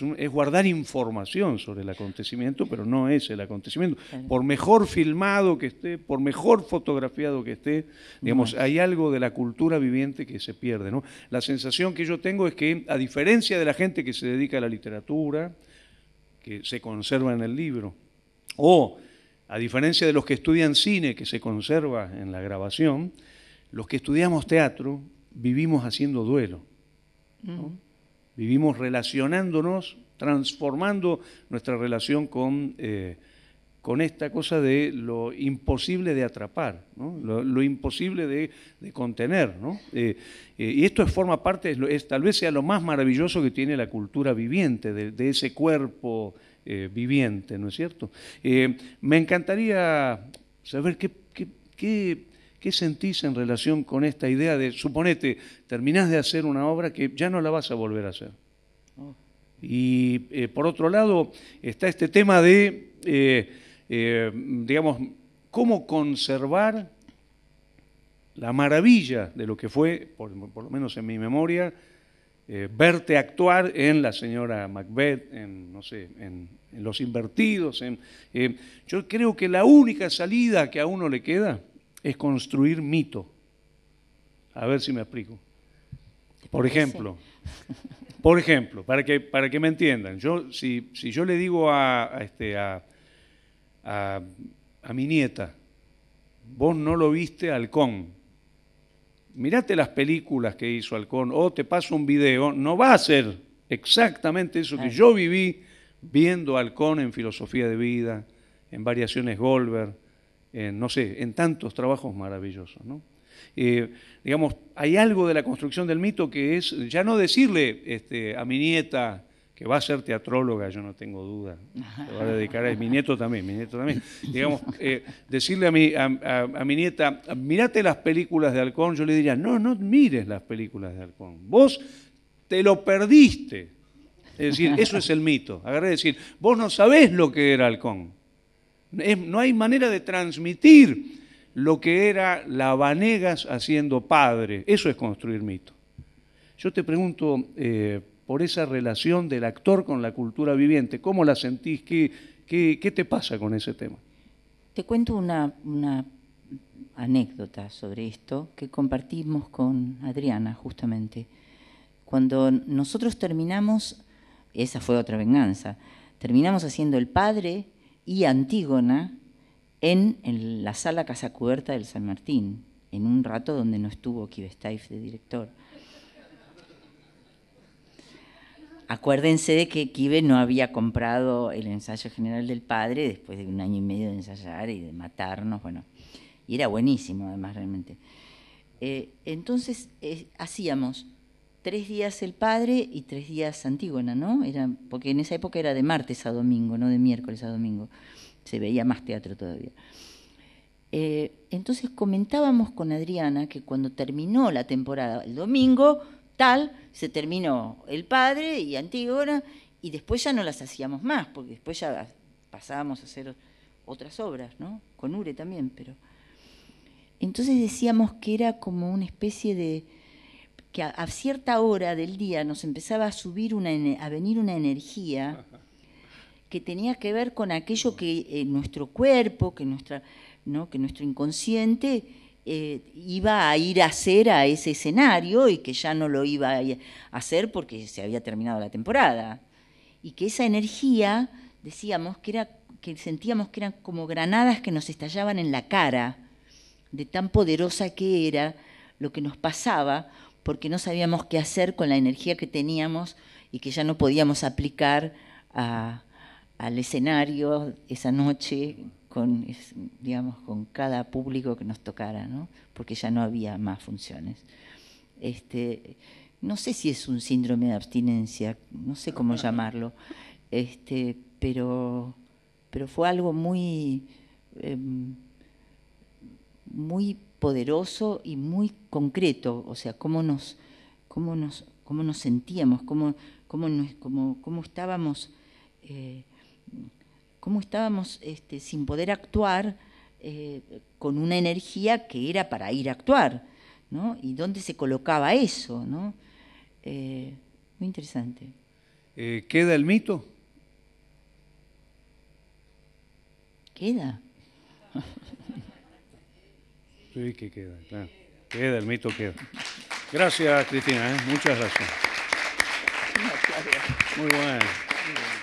un, es guardar información sobre el acontecimiento, pero no es el acontecimiento. Por mejor filmado que esté, por mejor fotografiado que esté, digamos, hay algo de la cultura viviente que se pierde. ¿no? La sensación que yo tengo es que, a diferencia de la gente que se dedica a la literatura, que se conserva en el libro, o a diferencia de los que estudian cine, que se conserva en la grabación, los que estudiamos teatro vivimos haciendo duelo Mm. Vivimos relacionándonos, transformando nuestra relación con, eh, con esta cosa de lo imposible de atrapar, lo, imposible de, contener. Eh, eh, y esto forma parte, es, tal vez sea lo más maravilloso que tiene la cultura viviente, de, ese cuerpo viviente, ¿no es cierto? me encantaría saber qué, qué ¿Qué sentís en relación con esta idea de, suponete, terminás de hacer una obra que ya no la vas a volver a hacer? Y eh, por otro lado está este tema de, eh, eh, digamos, cómo conservar la maravilla de lo que fue, por, lo menos en mi memoria, verte actuar en La Señora Macbeth, en, no sé, en, Los Invertidos. yo creo que la única salida que a uno le queda es construir mito. A ver si me explico. Por ejemplo, por ejemplo, para que, para que me entiendan, yo, si, si yo le digo este, a, a, mi nieta, vos no lo viste Halcón, mirate las películas que hizo Halcón, o te paso un video, no va a ser exactamente eso que yo viví viendo Halcón en Filosofía de Vida, en Variaciones Goldberg, no sé, en tantos trabajos maravillosos. Eh, digamos, hay algo de la construcción del mito que es, ya no decirle este, a mi nieta que va a ser teatróloga, yo no tengo duda, se va a dedicar a mi nieto también, mi nieto también, digamos, eh, decirle a mi, a, mi nieta, mirate las películas de Halcón, yo le diría, no, no mires las películas de Halcón, vos te lo perdiste. Es decir, eso es el mito. Agarré decir, vos no sabés lo que era Halcón no hay manera de transmitir lo que era la Vanegas haciendo padre. Eso es construir mito. Yo te pregunto eh, por esa relación del actor con la cultura viviente, ¿cómo la sentís? ¿Qué, qué, te pasa con ese tema? Te cuento una, una anécdota sobre esto que compartimos con Adriana justamente. Cuando nosotros terminamos, esa fue otra venganza, terminamos haciendo el padre y Antígona en, la sala Casa Cubierta del San Martín, en un rato donde no estuvo Kivestaif de director. Acuérdense de que Kive no había comprado el ensayo general del padre después de un año y medio de ensayar y de matarnos, bueno, y era buenísimo además realmente. Eh, entonces eh, hacíamos tres días el padre y tres días Antígona, ¿no? Era, porque en esa época era de martes a domingo, no de miércoles a domingo. Se veía más teatro todavía. Eh, entonces comentábamos con Adriana que cuando terminó la temporada, el domingo tal, se terminó el padre y Antígona, y después ya no las hacíamos más, porque después ya pasábamos a hacer otras obras, ¿no? Con Ure también, pero. Entonces decíamos que era como una especie de que a, cierta hora del día nos empezaba a subir una, a venir una energía que tenía que ver con aquello que eh, nuestro cuerpo, que nuestra, nuestro inconsciente eh, iba a ir a hacer a ese escenario y que ya no lo iba a hacer porque se había terminado la temporada. Y que esa energía, decíamos que era que sentíamos que eran como granadas que nos estallaban en la cara, de tan poderosa que era lo que nos pasaba, porque no sabíamos qué hacer con la energía que teníamos y que ya no podíamos aplicar al escenario esa noche con, digamos, con cada público que nos tocara, porque ya no había más funciones. Este, no sé si es un síndrome de abstinencia, no sé cómo llamarlo, este, pero, pero fue algo muy, em, muy poderoso y muy concreto, o sea, cómo nos, cómo nos, cómo nos sentíamos, cómo, cómo, nos, estábamos, eh, estábamos este, sin poder actuar eh, con una energía que era para ir a actuar, ¿no? Y dónde se colocaba eso, ¿no? Eh, muy interesante. ¿Queda el mito? Queda. Sí, que queda, Queda, el mito queda. Gracias, Cristina, ¿eh? muchas gracias. Muy bueno.